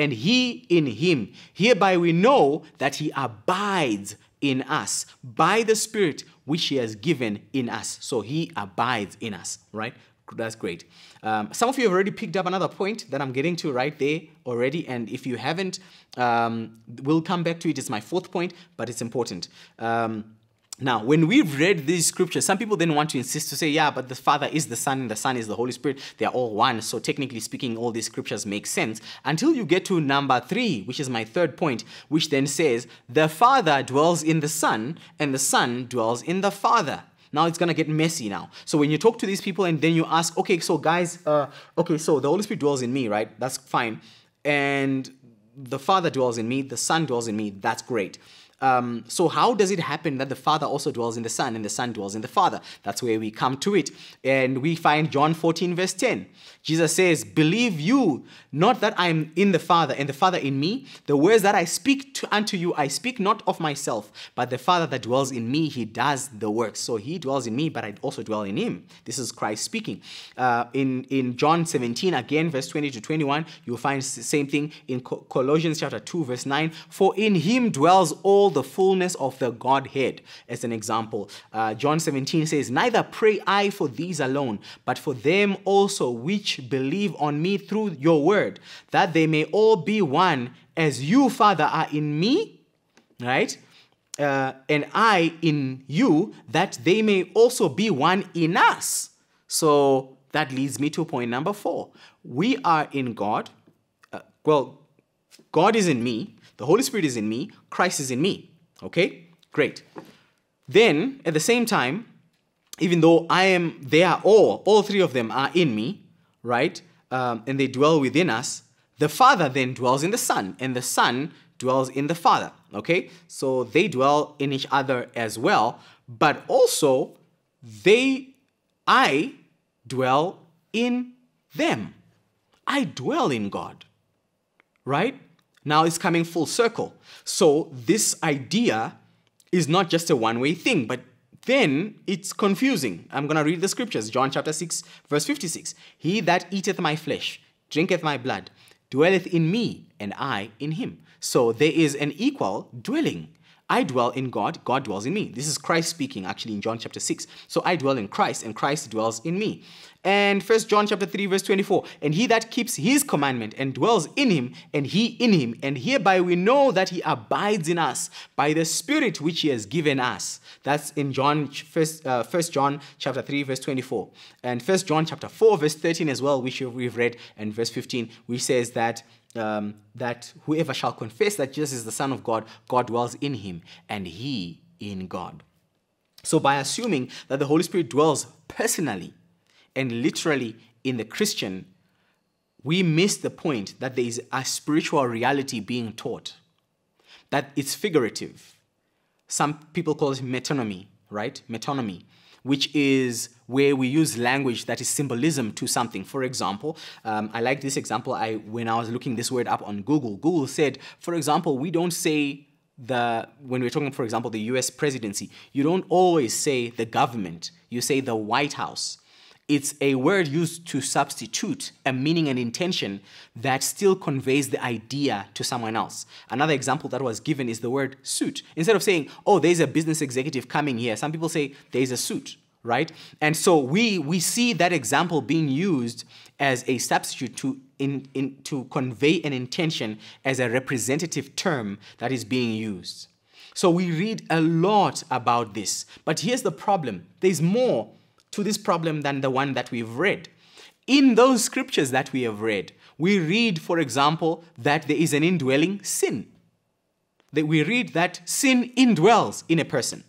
and he in him. Hereby we know that he abides in us by the Spirit which he has given in us. So he abides in us, right? That's great. Um, some of you have already picked up another point that I'm getting to right there already. And if you haven't, um, we'll come back to it. It's my fourth point, but it's important. Um, now, when we've read these scriptures, some people then want to insist to say, yeah, but the Father is the Son and the Son is the Holy Spirit. They are all one. So, technically speaking, all these scriptures make sense until you get to number three, which is my third point, which then says, the Father dwells in the Son and the Son dwells in the Father. Now it's gonna get messy now. So when you talk to these people and then you ask, okay, so guys, uh, okay, so the Holy Spirit dwells in me, right? That's fine. And the Father dwells in me, the Son dwells in me, that's great. Um, so how does it happen that the Father also dwells in the Son and the Son dwells in the Father? That's where we come to it. And we find John 14, verse 10. Jesus says, Believe you, not that I am in the Father and the Father in me. The words that I speak to, unto you, I speak not of myself, but the Father that dwells in me, he does the work. So he dwells in me, but I also dwell in him. This is Christ speaking. Uh, in, in John 17, again, verse 20 to 21, you'll find the same thing in Colossians chapter 2, verse 9. For in him dwells all the fullness of the Godhead, as an example. Uh, John 17 says, Neither pray I for these alone, but for them also which each believe on me through your word, that they may all be one, as you, Father, are in me, right? Uh, and I in you, that they may also be one in us. So that leads me to point number four. We are in God. Uh, well, God is in me, the Holy Spirit is in me, Christ is in me. Okay? Great. Then, at the same time, even though I am, they are all, all three of them are in me, right? Um, and they dwell within us, the Father then dwells in the Son, and the Son dwells in the Father, okay? So they dwell in each other as well, but also they, I dwell in them. I dwell in God, right? Now it's coming full circle. So this idea is not just a one way thing, but then it's confusing. I'm going to read the scriptures. John chapter 6, verse 56. He that eateth my flesh, drinketh my blood, dwelleth in me, and I in him. So there is an equal dwelling I dwell in God, God dwells in me. This is Christ speaking actually in John chapter 6. So I dwell in Christ and Christ dwells in me. And first John chapter 3 verse 24, and he that keeps his commandment and dwells in him and he in him, and hereby we know that he abides in us by the spirit which he has given us. That's in John first uh, first John chapter 3 verse 24. And first John chapter 4 verse 13 as well which we've read and verse 15 which says that um, that whoever shall confess that Jesus is the Son of God, God dwells in him and he in God. So, by assuming that the Holy Spirit dwells personally and literally in the Christian, we miss the point that there is a spiritual reality being taught, that it's figurative. Some people call it metonymy, right? Metonymy, which is where we use language that is symbolism to something. For example, um, I like this example. I when I was looking this word up on Google, Google said, for example, we don't say the when we're talking, for example, the U.S. presidency. You don't always say the government. You say the White House it's a word used to substitute a meaning and intention that still conveys the idea to someone else. Another example that was given is the word suit. Instead of saying, oh, there's a business executive coming here, some people say, there's a suit, right? And so we, we see that example being used as a substitute to, in, in, to convey an intention as a representative term that is being used. So we read a lot about this. But here's the problem there's more to this problem than the one that we've read. In those scriptures that we have read, we read, for example, that there is an indwelling sin. That we read that sin indwells in a person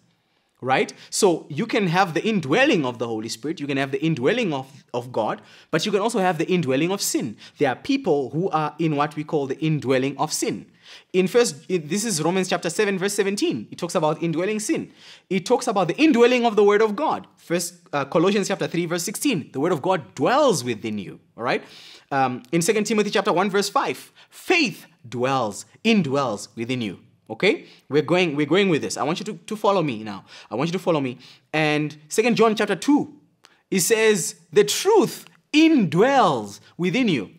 right? So you can have the indwelling of the Holy Spirit, you can have the indwelling of, of God, but you can also have the indwelling of sin. There are people who are in what we call the indwelling of sin. In first, this is Romans chapter 7, verse 17. It talks about indwelling sin. It talks about the indwelling of the word of God. First uh, Colossians chapter 3, verse 16. The word of God dwells within you. All right. Um, in Second Timothy chapter 1, verse 5, faith dwells, indwells within you okay we're going we're going with this i want you to, to follow me now i want you to follow me and second john chapter 2 it says the truth indwells within you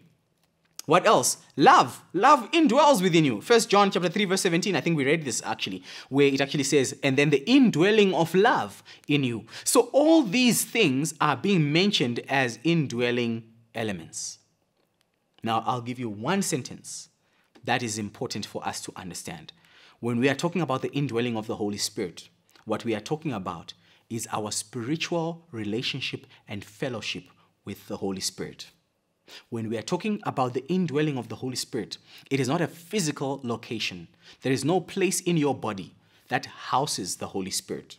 what else love love indwells within you first john chapter 3 verse 17 i think we read this actually where it actually says and then the indwelling of love in you so all these things are being mentioned as indwelling elements now i'll give you one sentence that is important for us to understand when we are talking about the indwelling of the Holy Spirit, what we are talking about is our spiritual relationship and fellowship with the Holy Spirit. When we are talking about the indwelling of the Holy Spirit, it is not a physical location. There is no place in your body that houses the Holy Spirit.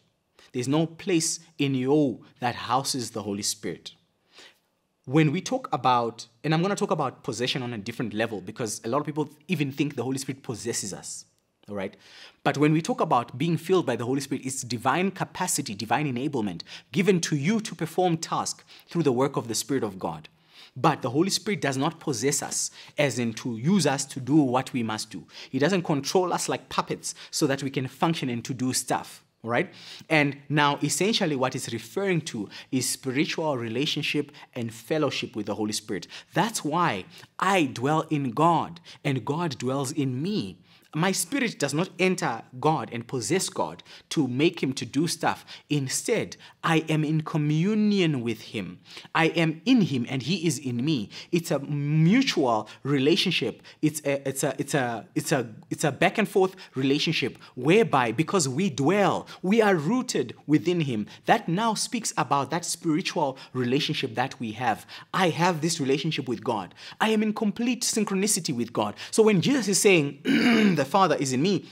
There's no place in you that houses the Holy Spirit. When we talk about, and I'm going to talk about possession on a different level because a lot of people even think the Holy Spirit possesses us. All right. But when we talk about being filled by the Holy Spirit, it's divine capacity, divine enablement given to you to perform task through the work of the Spirit of God. But the Holy Spirit does not possess us, as in to use us to do what we must do. He doesn't control us like puppets so that we can function and to do stuff. All right. And now, essentially, what it's referring to is spiritual relationship and fellowship with the Holy Spirit. That's why I dwell in God and God dwells in me my spirit does not enter God and possess God to make him to do stuff. Instead, I am in communion with him. I am in him and he is in me. It's a mutual relationship. It's a it's a it's a it's a it's a back and forth relationship whereby because we dwell, we are rooted within him. That now speaks about that spiritual relationship that we have. I have this relationship with God. I am in complete synchronicity with God. So when Jesus is saying the the Father is in me,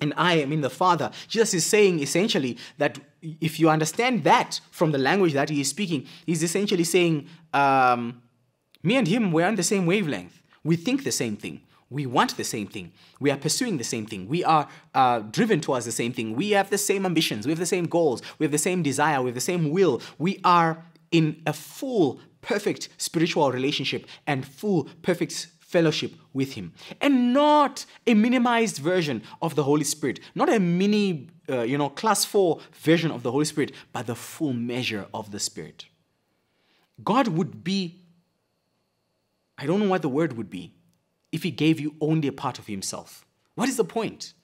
and I am in the Father. Jesus is saying essentially that if you understand that from the language that he is speaking, he's essentially saying, um, Me and him, we're on the same wavelength. We think the same thing. We want the same thing. We are pursuing the same thing. We are uh, driven towards the same thing. We have the same ambitions. We have the same goals. We have the same desire. We have the same will. We are in a full, perfect spiritual relationship and full, perfect fellowship with Him. And not a minimized version of the Holy Spirit, not a mini, uh, you know, class four version of the Holy Spirit, but the full measure of the Spirit. God would be, I don't know what the word would be, if He gave you only a part of Himself. What is the point?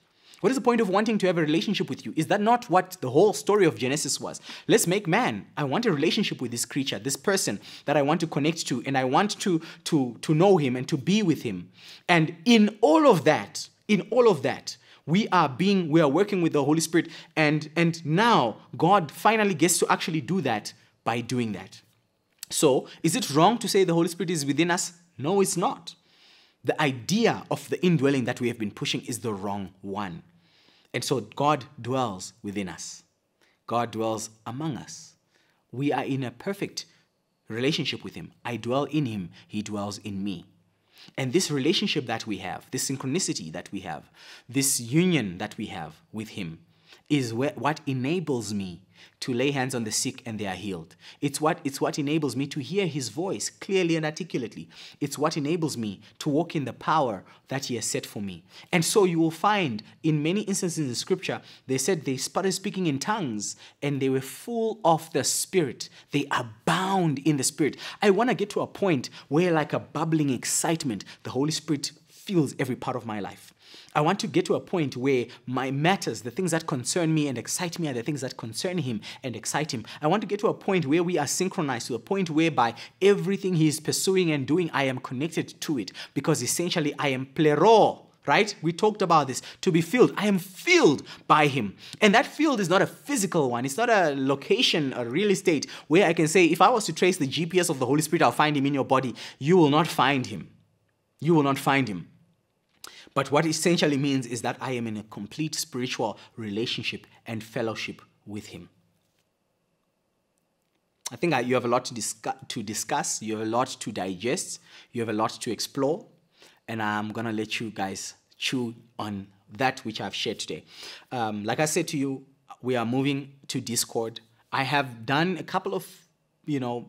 What is the point of wanting to have a relationship with you? Is that not what the whole story of Genesis was? Let's make man. I want a relationship with this creature, this person that I want to connect to, and I want to, to, to know him and to be with him. And in all of that, in all of that, we are being, we are working with the Holy Spirit, and and now God finally gets to actually do that by doing that. So, is it wrong to say the Holy Spirit is within us? No, it's not. The idea of the indwelling that we have been pushing is the wrong one. And so God dwells within us, God dwells among us. We are in a perfect relationship with Him. I dwell in Him, He dwells in me. And this relationship that we have, this synchronicity that we have, this union that we have with Him, is what enables me to lay hands on the sick and they are healed. It's what, it's what enables me to hear his voice clearly and articulately. It's what enables me to walk in the power that he has set for me. And so you will find in many instances in scripture, they said they started speaking in tongues and they were full of the spirit. They abound in the spirit. I want to get to a point where, like a bubbling excitement, the Holy Spirit fills every part of my life. I want to get to a point where my matters, the things that concern me and excite me, are the things that concern him and excite him. I want to get to a point where we are synchronized, to a point whereby everything he is pursuing and doing, I am connected to it. Because essentially, I am plero right? We talked about this. To be filled. I am filled by him. And that field is not a physical one. It's not a location, a real estate where I can say, if I was to trace the GPS of the Holy Spirit, I'll find him in your body. You will not find him. You will not find him. But what essentially means is that I am in a complete spiritual relationship and fellowship with Him. I think you have a lot to, discuss, to discuss, you have a lot to digest, you have a lot to explore, and I'm going to let you guys chew on that which I've shared today. Um, like I said to you, we are moving to Discord. I have done a couple of, you know,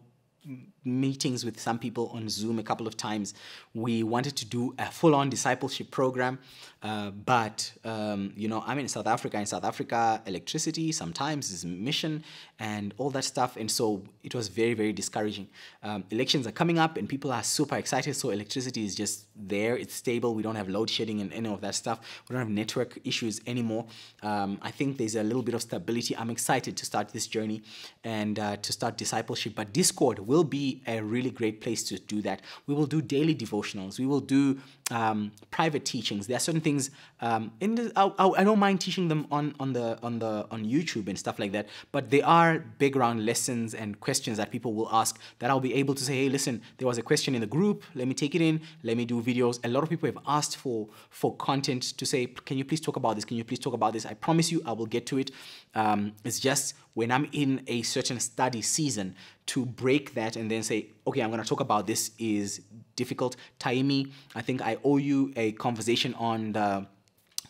meetings with some people on Zoom a couple of times. We wanted to do a full-on discipleship program, uh, but um, you know, I'm in South Africa. In South Africa, electricity sometimes is mission and all that stuff, and so it was very, very discouraging. Um, elections are coming up, and people are super excited. So electricity is just there; it's stable. We don't have load shedding and any of that stuff. We don't have network issues anymore. Um, I think there's a little bit of stability. I'm excited to start this journey and uh, to start discipleship, but Discord will be a really great place to do that. We will do daily devotionals. We will do um, private teachings. There are certain things um, in the, I, I, don't mind teaching them on on the on the on YouTube and stuff like that. But there are background lessons and questions that people will ask that I'll be able to say, hey, listen, there was a question in the group. Let me take it in. Let me do videos. A lot of people have asked for for content to say, can you please talk about this? Can you please talk about this? I promise you, I will get to it. Um, it's just when I'm in a certain study season to break that and then say, okay, I'm going to talk about this is difficult. Taimi, I think I owe you a conversation on the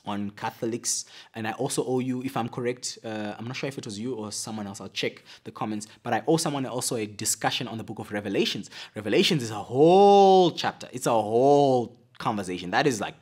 on Catholics, and I also owe you, if I'm correct, uh, I'm not sure if it was you or someone else. I'll check the comments, but I owe someone also a discussion on the Book of Revelations. Revelations is a whole chapter. It's a whole conversation. That is like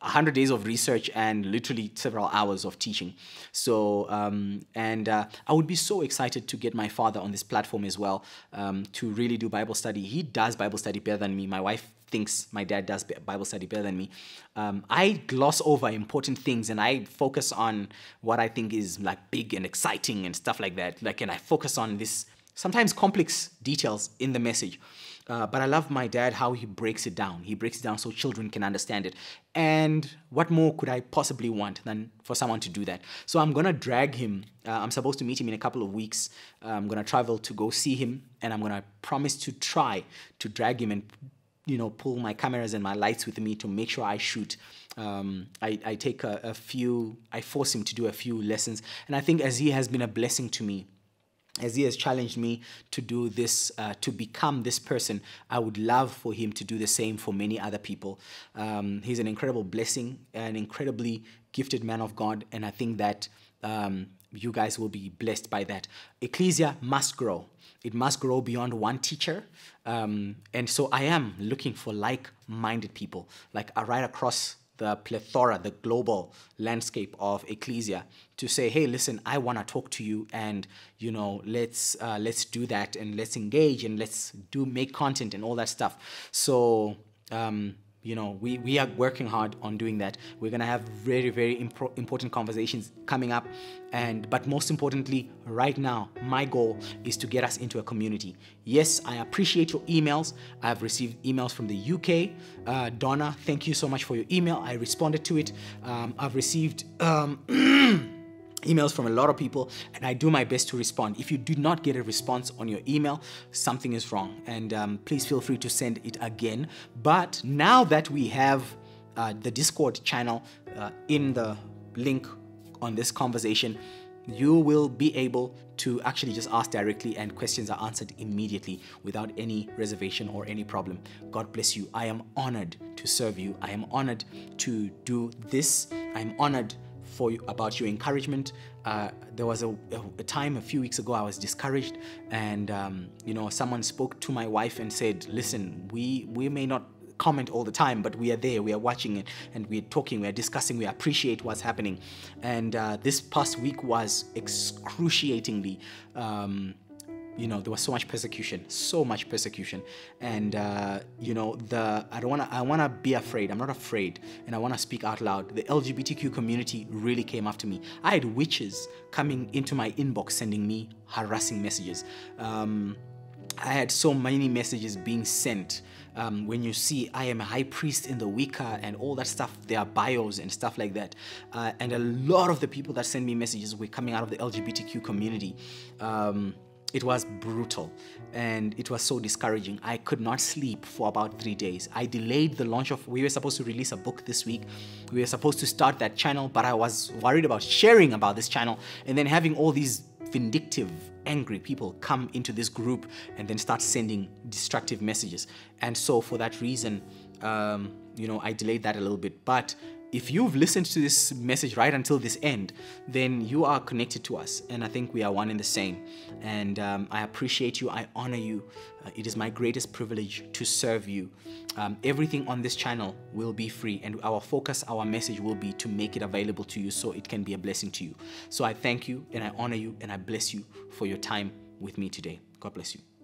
100 days of research and literally several hours of teaching. So, um, and uh, I would be so excited to get my father on this platform as well um, to really do Bible study. He does Bible study better than me. My wife thinks my dad does Bible study better than me. Um, I gloss over important things and I focus on what I think is like big and exciting and stuff like that. Like, and I focus on this sometimes complex details in the message. Uh, but I love my dad how he breaks it down. He breaks it down so children can understand it. And what more could I possibly want than for someone to do that? So I'm gonna drag him. Uh, I'm supposed to meet him in a couple of weeks. Uh, I'm gonna travel to go see him, and I'm gonna promise to try to drag him and you know pull my cameras and my lights with me to make sure I shoot. Um, I, I, take a, a few. I force him to do a few lessons, and I think as he has been a blessing to me as he has challenged me to do this, uh, to become this person, I would love for him to do the same for many other people. Um, he's an incredible blessing, an incredibly gifted man of God, and I think that um, you guys will be blessed by that. Ecclesia must grow. It must grow beyond one teacher. Um, and so I am looking for like minded people, like uh, right across the plethora, the global landscape of ecclesia to say, hey, listen, I want to talk to you, and you know, let's uh, let's do that, and let's engage, and let's do make content and all that stuff. So um, you know we, we are working hard on doing that we're going to have very very important conversations coming up and but most importantly right now my goal is to get us into a community yes i appreciate your emails i've received emails from the uk uh, donna thank you so much for your email i responded to it um, i've received um, emails from a lot of people and I do my best to respond. If you do not get a response on your email, something is wrong and um, please feel free to send it again. But now that we have uh, the Discord channel uh, in the link on this conversation, you will be able to actually just ask directly and questions are answered immediately without any reservation or any problem. God bless you. I am honored to serve you. I am honored to do this. I'm honored for you, about your encouragement. Uh, there was a, a, time a few weeks ago I was discouraged, and um, you know someone spoke to my wife and said, "Listen, we we may not." comment all the time but we are there we are watching it and we're talking we're discussing we appreciate what's happening and uh, this past week was excruciatingly um, you know there was so much persecution so much persecution and uh, you know the i don't want to i want to be afraid i'm not afraid and i want to speak out loud the lgbtq community really came after me i had witches coming into my inbox sending me harassing messages um, i had so many messages being sent um, when you see I am a high priest in the Wicca and all that stuff, their bios and stuff like that. Uh, and a lot of the people that send me messages were coming out of the LGBTQ community. Um, it was brutal and it was so discouraging. I could not sleep for about three days. I delayed the launch of, we were supposed to release a book this week. We were supposed to start that channel, but I was worried about sharing about this channel and then having all these vindictive, angry people come into this group and then start sending destructive messages. And so for that reason, um, you know, I delayed that a little bit, but if you've listened to this message right until this end, then you are connected to us. And I think we are one in the same. And um, I appreciate you. I honor you. Uh, it is my greatest privilege to serve you. Um, everything on this channel will be free. And our focus, our message will be to make it available to you so it can be a blessing to you. So I thank you and I honor you and I bless you for your time with me today. God bless you.